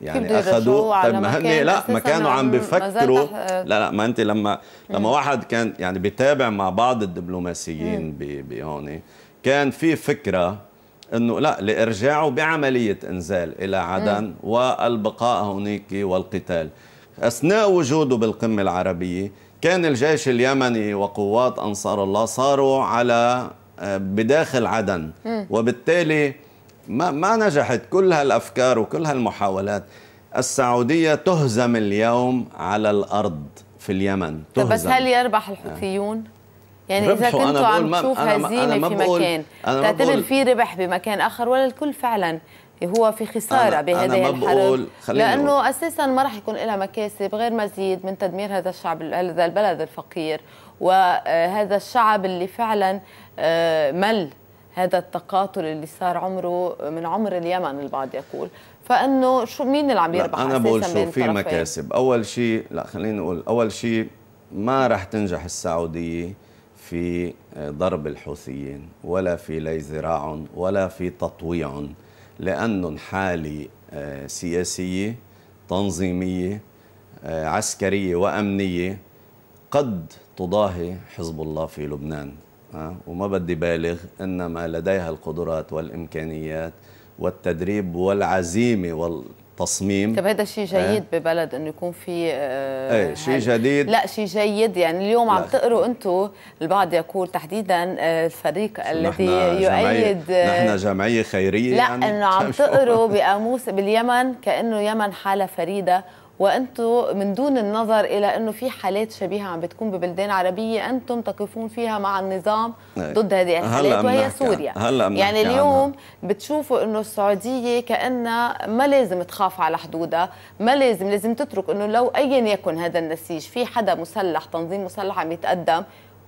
يعني اخذوا طيب ما هن لا ما كانوا عم بفكروا آه. لا لا ما انت لما لما واحد كان يعني بيتابع مع بعض الدبلوماسيين بهون كان في فكره انه لا لارجاعه بعمليه انزال الى عدن مم. والبقاء هناك والقتال اثناء وجوده بالقمه العربيه كان الجيش اليمني وقوات انصار الله صاروا على آه، بداخل عدن مم. وبالتالي ما ما نجحت كل هالافكار وكل هالمحاولات السعوديه تهزم اليوم على الارض في اليمن تهزم. بس هل يربح آه. الحوثيون يعني اذا كنتوا عم تشوف هزيمه في مكان تعتبر في ربح بمكان اخر ولا الكل فعلا هو في خساره بهذه الحرب لانه اساسا ما راح يكون لها مكاسب غير مزيد من تدمير هذا الشعب هذا البلد الفقير وهذا الشعب اللي فعلا آه، مل هذا التقاتل اللي صار عمره من عمر اليمن البعض يقول فانه شو مين اللي عم يربح انا بقول شو في مكاسب اول شيء لا خليني اقول اول شيء ما راح تنجح السعوديه في آه، ضرب الحوثيين ولا في لي زراع ولا في تطويعهم لأنهم حالة آه، سياسية تنظيمية آه، عسكرية وأمنية قد تضاهي حزب الله في لبنان وما بدي بالغ إنما لديها القدرات والإمكانيات والتدريب والعزيمة وال تصميم طيب هذا شيء جيد آه. ببلد انه يكون في آه ايه شيء جديد لا شيء جيد يعني اليوم عم تقروا انتم البعض يقول تحديدا آه، الفريق الذي يؤيد نحن جمعيه خيريه لا يعني انه عم [laughs] تقروا بقاموس باليمن كانه يمن حاله فريده وانتم من دون النظر الى انه في حالات شبيهه عم بتكون ببلدان عربيه انتم تقفون فيها مع النظام إيه. ضد هذه الحالات وهي سوريا هلا يعني اليوم بتشوفوا انه السعوديه كانها ما لازم تخاف على حدودها ما لازم لازم تترك انه لو ايا يكن هذا النسيج في حدا مسلح تنظيم مسلح عم يتقدم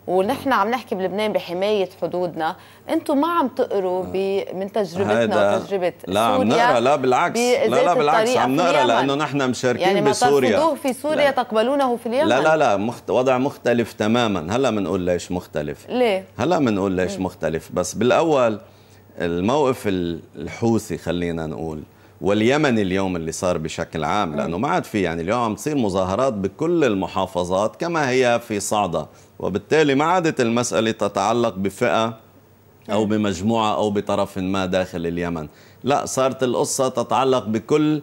ونحن عم نحكي بلبنان بحمايه حدودنا انتم ما عم تقروا آه. من تجربتنا وتجربه لا عم نقرا لا بالعكس لا لا بالعكس عم نقرا لانه نحن مشاركين يعني بسوريا يعني ما في سوريا لا. تقبلونه في اليمن لا لا لا مخت... وضع مختلف تماما هلا بنقول ليش مختلف ليه هلا بنقول ليش مختلف بس بالاول الموقف الحوثي خلينا نقول واليمن اليوم اللي صار بشكل عام لانه ما عاد في يعني اليوم عم تصير مظاهرات بكل المحافظات كما هي في صعده وبالتالي ما عادت المسألة تتعلق بفئة أو بمجموعة أو بطرف ما داخل اليمن لا صارت القصة تتعلق بكل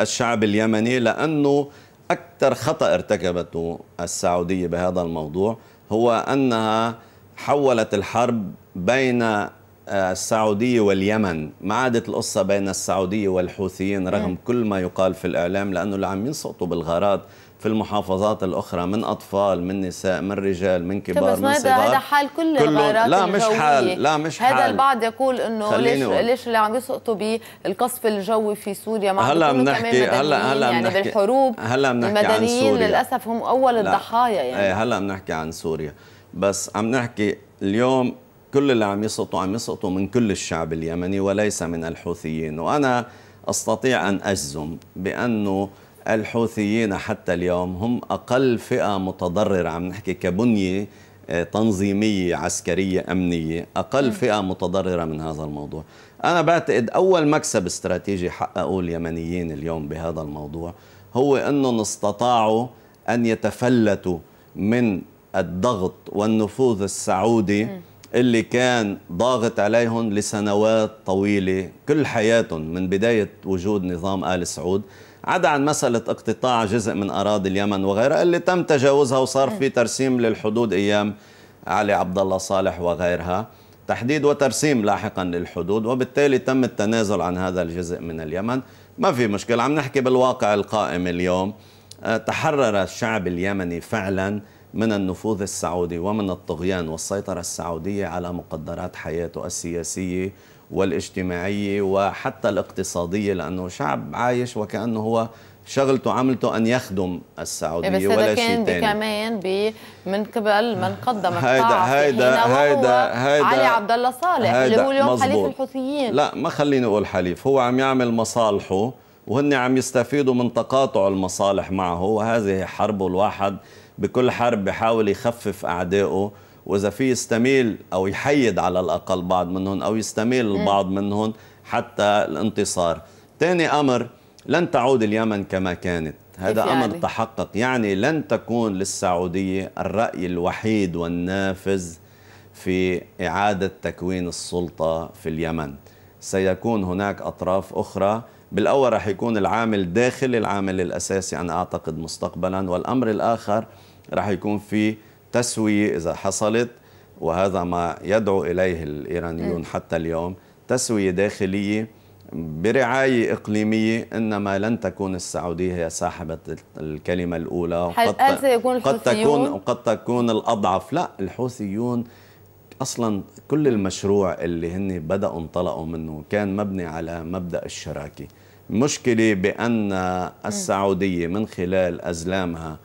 الشعب اليمني لأنه أكثر خطأ ارتكبته السعودية بهذا الموضوع هو أنها حولت الحرب بين آه، السعودية واليمن ما عادت القصة بين السعودية والحوثيين رغم كل ما يقال في الإعلام لأنه اللي عم ينصتوا بالغارات في المحافظات الاخرى من اطفال من نساء من رجال من كبار من صغار هذا حال كل الغارات لا الجوية. مش حال لا مش هذا حال هذا البعض يقول انه ليش و... ليش اللي عم يسقطوا بالقصف الجوي في سوريا مع هلا بنحكي هلا هلا يعني بنحكي يعني بالحروب هلا بنحكي عن سوريا للاسف هم اول الضحايا إيه، يعني ايه هلا بنحكي عن سوريا بس عم نحكي اليوم كل اللي عم يسقطوا عم يسقطوا من كل الشعب اليمني وليس من الحوثيين وانا استطيع ان اجزم بانه الحوثيين حتى اليوم هم أقل فئة متضررة عم نحكي كبنية آه، تنظيمية عسكرية أمنية أقل فئة متضررة من هذا الموضوع أنا بعتقد أول مكسب استراتيجي حققوه اليمنيين اليوم بهذا الموضوع هو أنهم استطاعوا أن يتفلتوا من الضغط والنفوذ السعودي اللي كان ضاغط عليهم لسنوات طويلة كل حياتهم من بداية وجود نظام آل سعود عدا عن مسألة اقتطاع جزء من أراضي اليمن وغيرها اللي تم تجاوزها وصار في ترسيم للحدود أيام علي عبد الله صالح وغيرها تحديد وترسيم لاحقا للحدود وبالتالي تم التنازل عن هذا الجزء من اليمن ما في مشكلة عم نحكي بالواقع القائم اليوم آه، تحرر الشعب اليمني فعلا من النفوذ السعودي ومن الطغيان والسيطرة السعودية على مقدرات حياته السياسية والاجتماعية وحتى الاقتصادية لأنه شعب عايش وكأنه هو شغلته عملته ان يخدم السعوديه إيه بس ولا شيء ثاني كمان من قبل من قدم هيدا هيدا هيدا هيدا علي عبد الله صالح اللي هو اليوم مزبوط. حليف الحوثيين لا ما خليني اقول حليف هو عم يعمل مصالحه وهن عم يستفيدوا من تقاطع المصالح معه وهذه حرب الواحد بكل حرب بحاول يخفف اعدائه واذا في يستميل او يحيد على الاقل بعض منهم او يستميل البعض منهم حتى الانتصار ثاني امر لن تعود اليمن كما كانت هذا يعني؟ امر تحقق يعني لن تكون للسعوديه الراي الوحيد والنافذ في اعاده تكوين السلطه في اليمن سيكون هناك اطراف اخرى بالاول راح يكون العامل داخل العامل الاساسي انا اعتقد مستقبلا والامر الاخر راح يكون في تسوية إذا حصلت وهذا ما يدعو إليه الإيرانيون إيه. حتى اليوم تسوية داخلية برعاية إقليمية إنما لن تكون السعودية هي صاحبة الكلمة الأولى قد, سيكون قد تكون قد تكون الأضعف لا الحوثيون أصلا كل المشروع اللي هن بدأوا انطلقوا منه كان مبني على مبدأ الشراكة مشكلة بأن إيه. السعودية من خلال أزلامها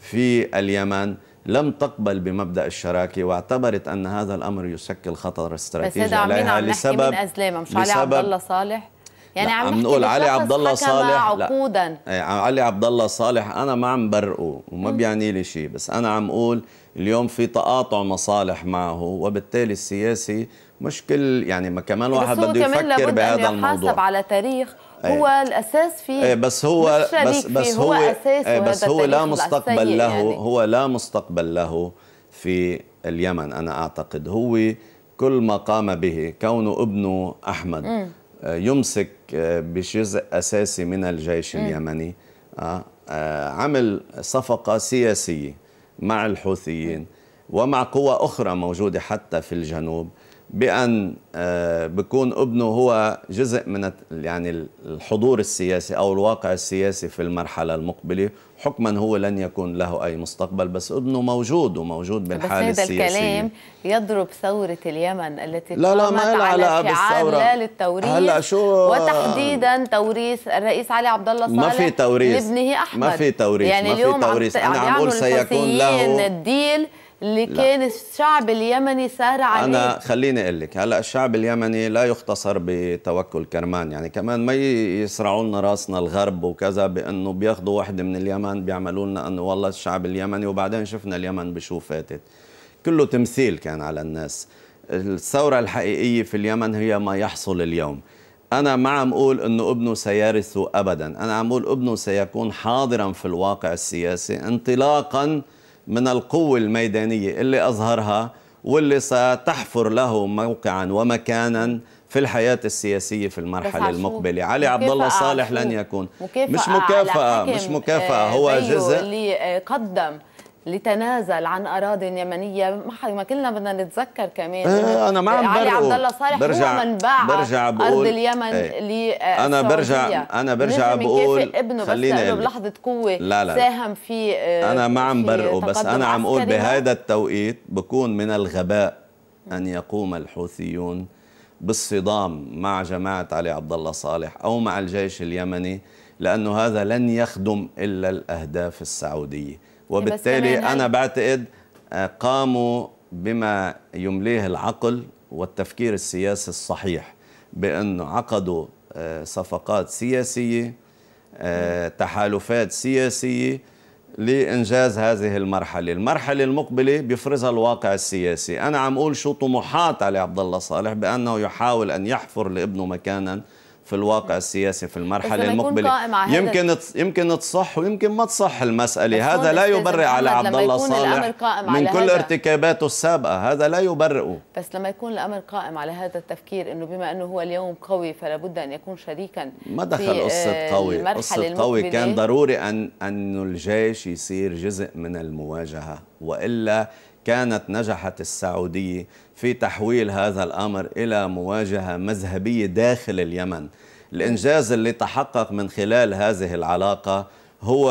في اليمن لم تقبل بمبدا الشراكه واعتبرت ان هذا الامر يشكل خطر استراتيجي عليها لسبب من أزلامة. مش علي عبد الله صالح يعني عم, عم نقول علي عبد الله صالح عقودا لا. إيه، علي عبد الله صالح انا ما عم برقه وما بيعني لي شيء بس انا عم اقول اليوم في تقاطع مصالح معه وبالتالي السياسي مش كل يعني ما كمان واحد بده يفكر بهذا الموضوع على تاريخ إيه. هو الاساس الاساس فيه بس هو بس بس هو, هو اساس إيه، بس هو لا مستقبل له يعني. هو لا مستقبل له في اليمن انا اعتقد هو كل ما قام به كونه ابنه احمد م. آه، يمسك آه، بجزء اساسي من الجيش م. اليمني آه، عمل صفقه سياسيه مع الحوثيين ومع قوى اخرى موجوده حتى في الجنوب بأن آه، بكون ابنه هو جزء من يعني الحضور السياسي أو الواقع السياسي في المرحلة المقبلة حكما هو لن يكون له أي مستقبل بس ابنه موجود وموجود بالحالة السياسية بس هذا الكلام يضرب ثورة اليمن التي لا لا ما على لا للتوريث هلا شو وتحديدا توريث الرئيس علي عبد الله صالح ما في توريث لابنه أحمد ما في توريث يعني ما في توريث أنا عم بقول سيكون له الديل اللي لا. كان الشعب اليمني سار عليه أنا خليني أقول لك هلا الشعب اليمني لا يختصر بتوكل كرمان يعني كمان ما يسرعوا لنا راسنا الغرب وكذا بأنه بياخذوا وحدة من اليمن بيعملوا لنا أنه والله الشعب اليمني وبعدين شفنا اليمن بشو فاتت كله تمثيل كان على الناس الثورة الحقيقية في اليمن هي ما يحصل اليوم أنا ما عم أقول أنه ابنه سيرث أبدا أنا عم أقول ابنه سيكون حاضرا في الواقع السياسي انطلاقا من القوة الميدانية اللي أظهرها واللي ستحفر له موقعا ومكانا في الحياة السياسية في المرحلة المقبلة علي عبد الله صالح لن يكون مكافأة مش مكافأة مش مكافأة آه، هو جزء اللي قدم لتنازل عن اراضي يمنيه ما كلنا بدنا نتذكر كمان آه انا ما عم علي عبد الله صالح برجع هو من باع برجع بقول ارض اليمن ايه. انا برجع انا برجع بقول ابنه خليني بس بلحظه قوه لا لا ساهم في انا ما عم برقه بس انا عم اقول بهذا التوقيت بكون من الغباء ان يقوم الحوثيون بالصدام مع جماعه علي عبد الله صالح او مع الجيش اليمني لانه هذا لن يخدم الا الاهداف السعوديه وبالتالي انا بعتقد آه، قاموا بما يمليه العقل والتفكير السياسي الصحيح بانه عقدوا آه، صفقات سياسيه آه، تحالفات سياسيه لانجاز هذه المرحله، المرحله المقبله بيفرزها الواقع السياسي، انا عم اقول شو طموحات علي عبد الله صالح بانه يحاول ان يحفر لابنه مكانا في الواقع السياسي في المرحله المقبله يمكن يمكن تصح ويمكن ما تصح المساله هذا لا يبرئ على عبد الله صالح من كل ارتكاباته السابقه هذا لا يبرئه بس لما يكون الامر قائم على هذا التفكير انه بما انه هو اليوم قوي فلا بد ان يكون شريكا ما دخل آه، قصه قوي قصه قوي كان ضروري ان ان الجيش يصير جزء من المواجهه والا كانت نجحت السعودية في تحويل هذا الأمر إلى مواجهة مذهبية داخل اليمن الإنجاز اللي تحقق من خلال هذه العلاقة هو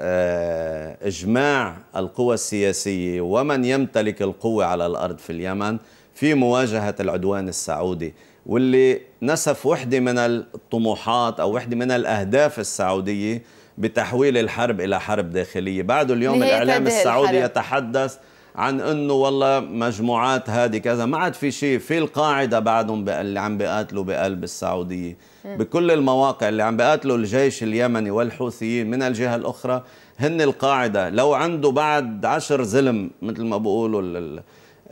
آه، إجماع القوى السياسية ومن يمتلك القوة على الأرض في اليمن في مواجهة العدوان السعودي واللي نسف وحدة من الطموحات أو وحدة من الأهداف السعودية بتحويل الحرب إلى حرب داخلية بعد اليوم الإعلام السعودي الحرب. يتحدث عن انه والله مجموعات هذه كذا ما عاد في شيء في القاعده بعدهم اللي عم بيقاتلوا بقلب السعوديه بكل المواقع اللي عم بيقاتلوا الجيش اليمني والحوثيين من الجهه الاخرى هن القاعده لو عنده بعد عشر زلم مثل ما بيقولوا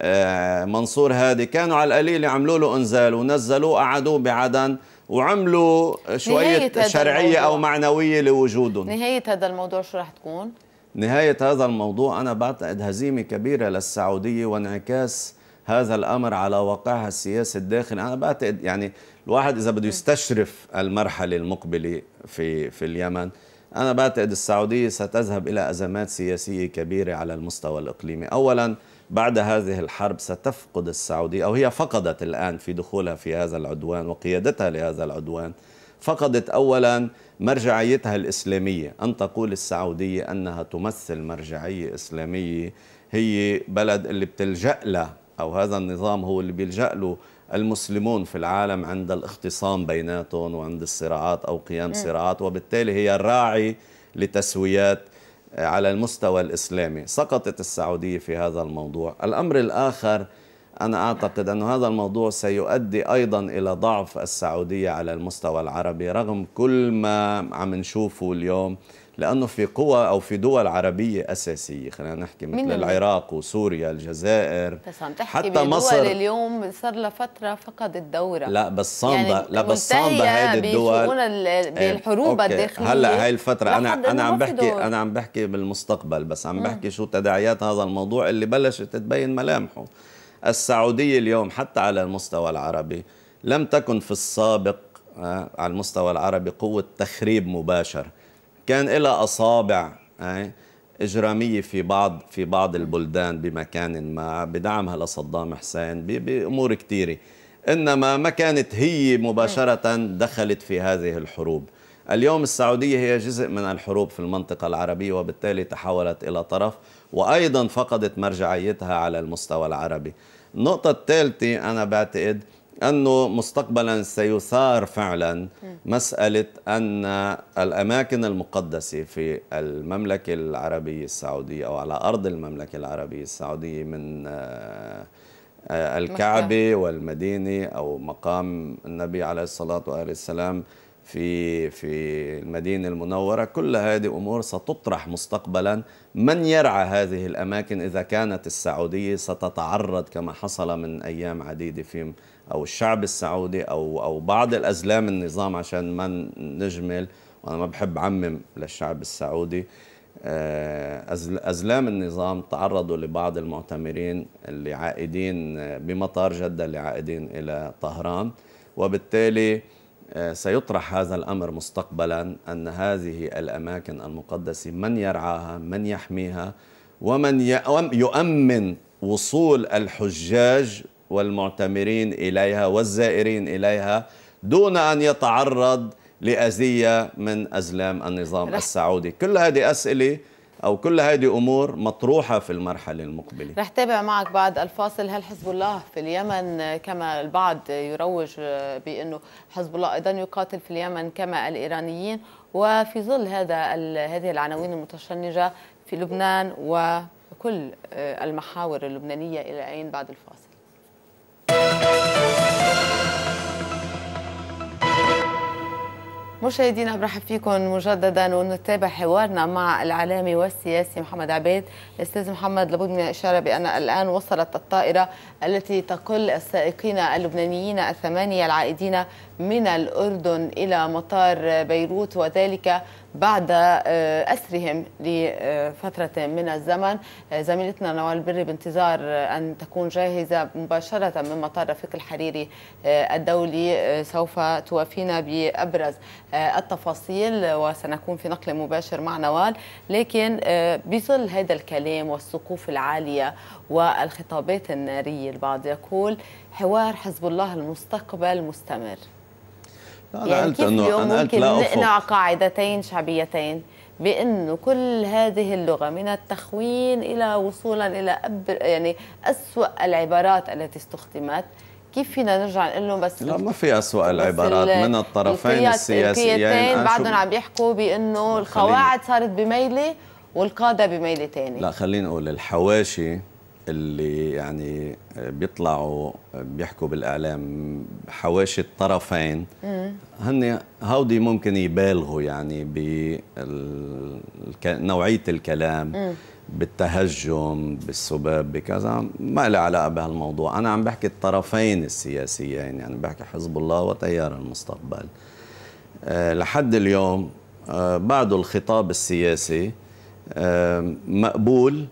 آه، منصور هادي كانوا على القليل يعملوا له انزال ونزلوه قعدوه بعدن وعملوا شويه شرعيه او معنويه لوجودهم نهايه هذا الموضوع شو راح تكون نهاية هذا الموضوع أنا بعتقد هزيمة كبيرة للسعودية وانعكاس هذا الأمر على واقعها السياسي الداخلي أنا بعتقد يعني الواحد إذا بده يستشرف المرحلة المقبلة في, في اليمن أنا بعتقد السعودية ستذهب إلى أزمات سياسية كبيرة على المستوى الإقليمي أولا بعد هذه الحرب ستفقد السعودية أو هي فقدت الآن في دخولها في هذا العدوان وقيادتها لهذا العدوان فقدت أولا مرجعيتها الإسلامية أن تقول السعودية أنها تمثل مرجعية إسلامية هي بلد اللي بتلجأ له أو هذا النظام هو اللي بيلجأ له المسلمون في العالم عند الاختصام بيناتهم وعند الصراعات أو قيام صراعات وبالتالي هي الراعي لتسويات على المستوى الإسلامي سقطت السعودية في هذا الموضوع الأمر الآخر أنا أعتقد أن هذا الموضوع سيؤدي أيضا إلى ضعف السعودية على المستوى العربي رغم كل ما عم نشوفه اليوم لأنه في قوى أو في دول عربية أساسية خلينا نحكي مثل العراق وسوريا الجزائر بس عم تحكي حتى مصر اليوم صار لفترة فقد الدورة لا بس صامدة يعني لا بس صامدة هيدي الدول إيه، بالحروب الداخلية هلا هاي الفترة أنا أنا عم بحكي أنا عم بحكي بالمستقبل بس عم بحكي شو تداعيات هذا الموضوع اللي بلشت تبين ملامحه السعودية اليوم حتى على المستوى العربي لم تكن في السابق آه، على المستوى العربي قوة تخريب مباشر كان لها أصابع آه، إجرامية في بعض في بعض البلدان بمكان ما بدعمها لصدام حسين بأمور كثيرة إنما ما كانت هي مباشرة دخلت في هذه الحروب اليوم السعودية هي جزء من الحروب في المنطقة العربية وبالتالي تحولت إلى طرف وأيضا فقدت مرجعيتها على المستوى العربي النقطة الثالثة أنا بعتقد أنه مستقبلا سيثار فعلا مسألة أن الأماكن المقدسة في المملكة العربية السعودية أو على أرض المملكة العربية السعودية من آه، آه، الكعبة والمدينة أو مقام النبي عليه الصلاة والسلام في في المدينة المنورة كل هذه أمور ستطرح مستقبلا من يرعى هذه الأماكن إذا كانت السعودية ستتعرض كما حصل من أيام عديدة في أو الشعب السعودي أو أو بعض الأزلام النظام عشان ما نجمل وأنا ما بحب عمم للشعب السعودي آه، أزلام النظام تعرضوا لبعض المعتمرين اللي عائدين آه، بمطار جدة اللي عائدين إلى طهران وبالتالي آه، سيطرح هذا الأمر مستقبلا أن هذه الأماكن المقدسة من يرعاها من يحميها ومن يؤمن وصول الحجاج والمعتمرين إليها والزائرين إليها دون أن يتعرض لأذية من أزلام النظام السعودي كل هذه أسئلة أو كل هذه أمور مطروحة في المرحلة المقبلة رح تابع معك بعد الفاصل هل حزب الله في اليمن كما البعض يروج بأنه حزب الله أيضا يقاتل في اليمن كما الإيرانيين وفي ظل هذا هذه العناوين المتشنجة في لبنان وكل المحاور اللبنانية إلى أين بعد الفاصل مشاهدينا برحب فيكم مجددا ونتابع حوارنا مع الاعلامي والسياسي محمد عبيد استاذ محمد لابد من الاشاره بان الان وصلت الطائره التي تقل السائقين اللبنانيين الثمانيه العائدين من الأردن إلى مطار بيروت وذلك بعد آه، أسرهم لفترة من الزمن آه، زميلتنا نوال بري بانتظار أن تكون جاهزة مباشرة من مطار رفيق الحريري آه، الدولي سوف توافينا بأبرز التفاصيل وسنكون في نقل مباشر مع نوال لكن بظل هذا الكلام والسقوف العالية والخطابات النارية البعض يقول حوار حزب الله المستقبل مستمر أنا يعني قلت أنه أنا قلت لا أفق. نقنع قاعدتين شعبيتين بأنه كل هذه اللغة من التخوين إلى وصولا إلى أبر يعني أسوأ العبارات التي استخدمت كيف فينا نرجع نقول لهم بس لا ما في اسوء العبارات من الطرفين السياسيين يعني بعدهم عم يحكوا بانه القواعد صارت بميله والقاده بميله ثانيه لا خليني اقول الحواشي اللي يعني بيطلعوا بيحكوا بالاعلام حواشي الطرفين هن هودي ممكن يبالغوا يعني بنوعيه الكلام بالتهجم بالسباب بكذا ما له علاقه بهالموضوع انا عم بحكي الطرفين السياسيين يعني بحكي حزب الله وتيار المستقبل آه، لحد اليوم آه، بعد بعده الخطاب السياسي آه، مقبول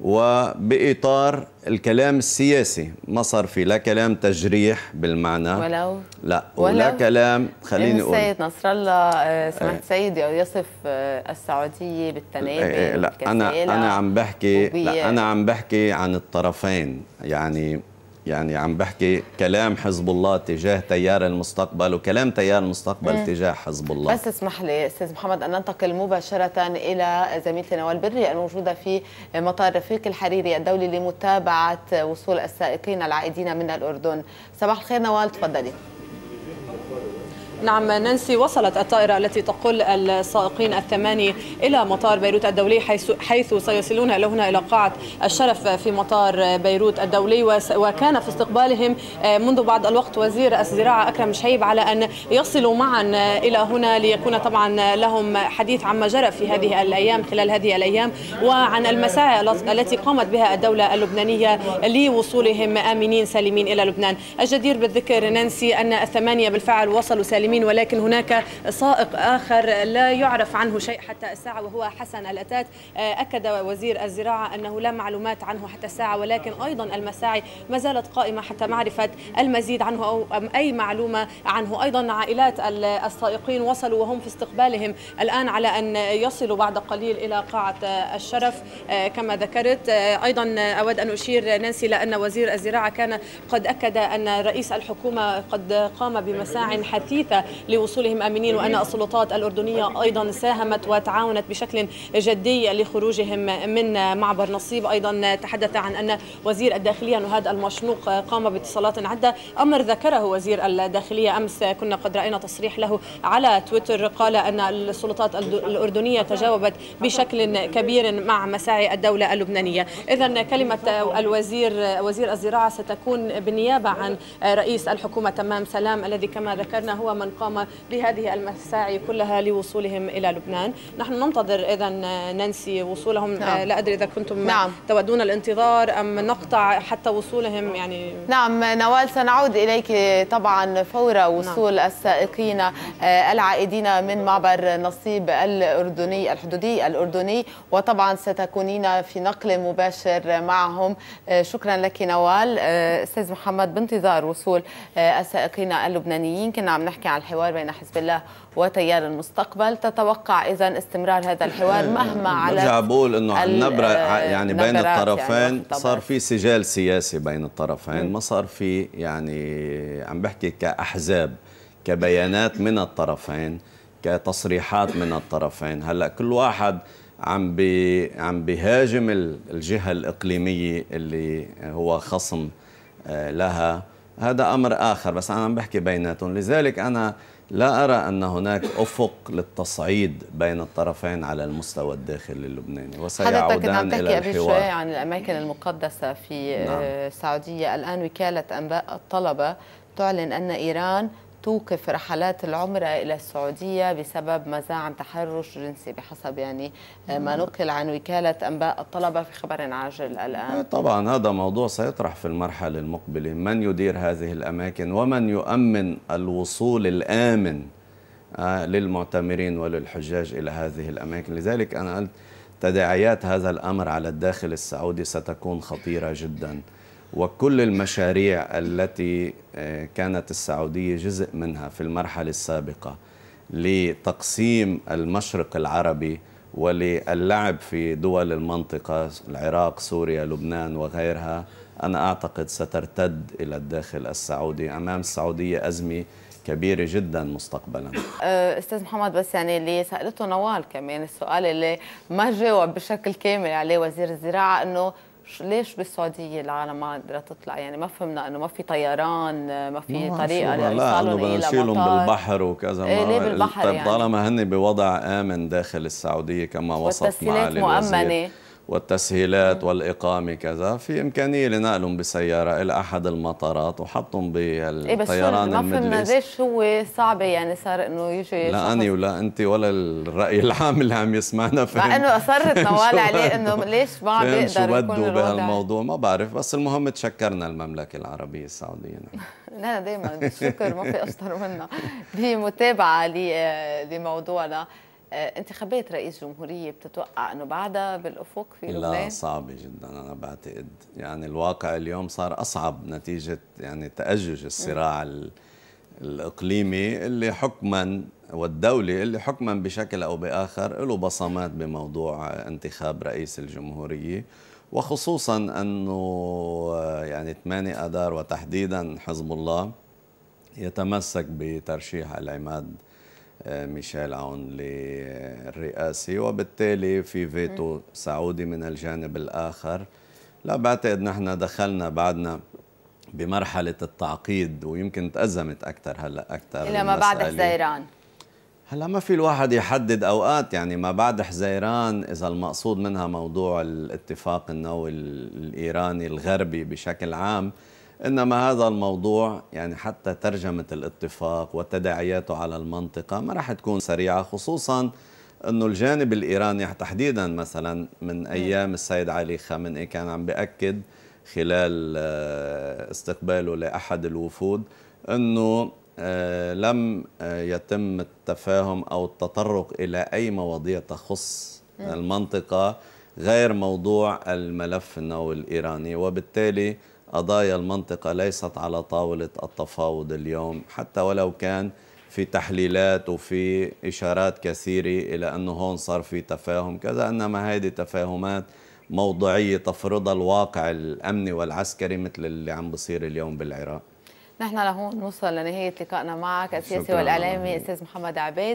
وبإطار الكلام السياسي ما صار في لا كلام تجريح بالمعنى ولو لا ولو ولا كلام خليني أقول السيد نصر الله آه، سمحت آه. سيدي أو يصف آه، السعودية بالتنابي لا أنا أنا عم بحكي لا أنا عم بحكي عن الطرفين يعني يعني عم بحكي كلام حزب الله تجاه تيار المستقبل وكلام تيار المستقبل تجاه حزب الله بس اسمح لي استاذ محمد ان ننتقل مباشره الى زميلتي نوال بري الموجوده في مطار رفيق الحريري الدولي لمتابعه وصول السائقين العائدين من الاردن صباح الخير نوال تفضلي نعم نانسي وصلت الطائرة التي تقل السائقين الثماني إلى مطار بيروت الدولي حيث, حيث سيصلون هنا إلى قاعة الشرف في مطار بيروت الدولي وكان في استقبالهم آه، منذ بعض الوقت وزير الزراعة أكرم شهيب على أن يصلوا معا إلى هنا ليكون طبعا لهم حديث عما جرى في هذه الأيام خلال هذه الأيام وعن المساعي التي قامت بها الدولة اللبنانية لوصولهم آمنين سالمين إلى لبنان الجدير بالذكر نانسي أن الثمانية بالفعل وصلوا سالمين المسلمين ولكن هناك سائق آخر لا يعرف عنه شيء حتى الساعة وهو حسن الأتات آه، أكد وزير الزراعة أنه لا معلومات عنه حتى الساعة ولكن أيضا المساعي ما زالت قائمة حتى معرفة المزيد عنه أو أي معلومة عنه أيضا عائلات السائقين وصلوا وهم في استقبالهم الآن على أن يصلوا بعد قليل إلى قاعة آه، الشرف آه، كما ذكرت أيضا أود أن أشير نانسي لأن وزير الزراعة كان قد أكد أن رئيس الحكومة قد قام بمساع حثيثة لوصولهم امنين وان السلطات الاردنيه ايضا ساهمت وتعاونت بشكل جدي لخروجهم من معبر نصيب ايضا تحدث عن ان وزير الداخليه نهاد المشنوق قام باتصالات عده امر ذكره وزير الداخليه امس كنا قد راينا تصريح له على تويتر قال ان السلطات الاردنيه تجاوبت بشكل كبير مع مساعي الدوله اللبنانيه اذا كلمه الوزير وزير الزراعه ستكون بالنيابه عن رئيس الحكومه تمام سلام الذي كما ذكرنا هو من من قام بهذه المساعي كلها لوصولهم إلى لبنان نحن ننتظر إذا ننسي وصولهم نعم. آه، لا أدري إذا كنتم نعم. تودون الانتظار أم نقطع حتى وصولهم يعني نعم نوال سنعود إليك طبعا فور نعم. وصول نعم. السائقين آه، العائدين من معبر نصيب الأردني الحدودي الأردني وطبعا ستكونين في نقل مباشر معهم آه، شكرا لك نوال أستاذ محمد بانتظار وصول السائقين اللبنانيين كنا عم نحكي الحوار بين حزب الله وتيار المستقبل تتوقع إذا استمرار هذا الحوار [laughs] مهما على برجع بقول إنه النبرة يعني بين يعني الطرفين يعني صار في سجال سياسي بين الطرفين ما صار في يعني عم بحكي كأحزاب كبيانات من الطرفين كتصريحات من الطرفين هلا كل واحد عم بي عم بيهاجم الجهه الاقليميه اللي هو خصم آه، لها هذا أمر آخر بس أنا عم بحكي بيناتهم لذلك أنا لا أرى أن هناك أفق للتصعيد بين الطرفين على المستوى الداخلي اللبناني وسيعودان الى الحوار تحكي قبل شوي عن الأماكن المقدسة في نعم. السعودية الآن وكالة أنباء الطلبة تعلن أن إيران توقف رحلات العمرة إلى السعودية بسبب مزاعم تحرش جنسي بحسب يعني آه، ما نقل عن وكالة أنباء الطلبة في خبر عاجل الآن آه، طبعا هذا موضوع سيطرح في المرحلة المقبلة من يدير هذه الأماكن ومن يؤمن الوصول الآمن آه، للمعتمرين وللحجاج إلى هذه الأماكن لذلك أنا قلت تداعيات هذا الأمر على الداخل السعودي ستكون خطيرة جداً وكل المشاريع التي آه، كانت السعودية جزء منها في المرحلة السابقة لتقسيم المشرق العربي وللعب في دول المنطقة العراق سوريا لبنان وغيرها أنا أعتقد سترتد إلى الداخل السعودي أمام السعودية أزمة كبيرة جدا مستقبلا أه، أستاذ محمد بس يعني اللي سألته نوال كمان السؤال اللي ما جاوب بشكل كامل عليه وزير الزراعة أنه ليش بالسعوديه العالم ما قادره تطلع يعني ما فهمنا انه ما في طيران ما في طريقه يعني لإيصالهم إيه لمطار بالبحر وكذا ما إيه ليه بالبحر طيب يعني طالما هن بوضع امن داخل السعوديه كما وصف معالي الوزير مؤمنه والتسهيلات والإقامة كذا في إمكانية لنقلهم بسيارة إلى أحد المطارات وحطهم بالطيران إيه المدلس ليش هو صعبة يعني صار إنه يجي لا أنا ولا أنت ولا الرأي العام اللي عم يسمعنا فهم مع إنه أصرت طوال [laughs] عليه إنه ليش ما عم يقدر شو بده بهالموضوع ما بعرف بس المهم تشكرنا المملكة العربية السعودية نحن دائما الشكر ما في أشطر منها بمتابعة [laughs] لموضوعنا آه، انتخابات رئيس جمهورية بتتوقع أنه بعدها بالأفق في لبنان؟ لا صعبة جدا أنا بعتقد يعني الواقع اليوم صار أصعب نتيجة يعني تأجج الصراع م. الإقليمي اللي حكما والدولي اللي حكما بشكل أو بآخر له بصمات بموضوع انتخاب رئيس الجمهورية وخصوصا أنه آه، يعني 8 أدار وتحديدا حزب الله يتمسك بترشيح العماد ميشيل عون للرئاسي وبالتالي في فيتو سعودي من الجانب الآخر لا بعتقد نحن دخلنا بعدنا بمرحلة التعقيد ويمكن تأزمت أكثر هلا أكثر إلى ما بعد حزيران هلا ما في الواحد يحدد اوقات يعني ما بعد حزيران اذا المقصود منها موضوع الاتفاق النووي الايراني الغربي بشكل عام انما هذا الموضوع يعني حتى ترجمه الاتفاق وتداعياته على المنطقه ما راح تكون سريعه خصوصا انه الجانب الايراني تحديدا مثلا من نعم. ايام السيد علي خامنئي كان عم باكد خلال آه، استقباله لاحد الوفود انه آه، لم آه، يتم التفاهم او التطرق الى اي مواضيع تخص نعم. المنطقه غير موضوع الملف النووي الايراني وبالتالي قضايا المنطقة ليست على طاولة التفاوض اليوم حتى ولو كان في تحليلات وفي إشارات كثيرة إلى أنه هون صار في تفاهم كذا إنما هذه تفاهمات موضوعية تفرضها الواقع الأمني والعسكري مثل اللي عم بصير اليوم بالعراق نحن لهون نوصل لنهاية لقائنا معك السياسي والإعلامي أستاذ محمد عبيد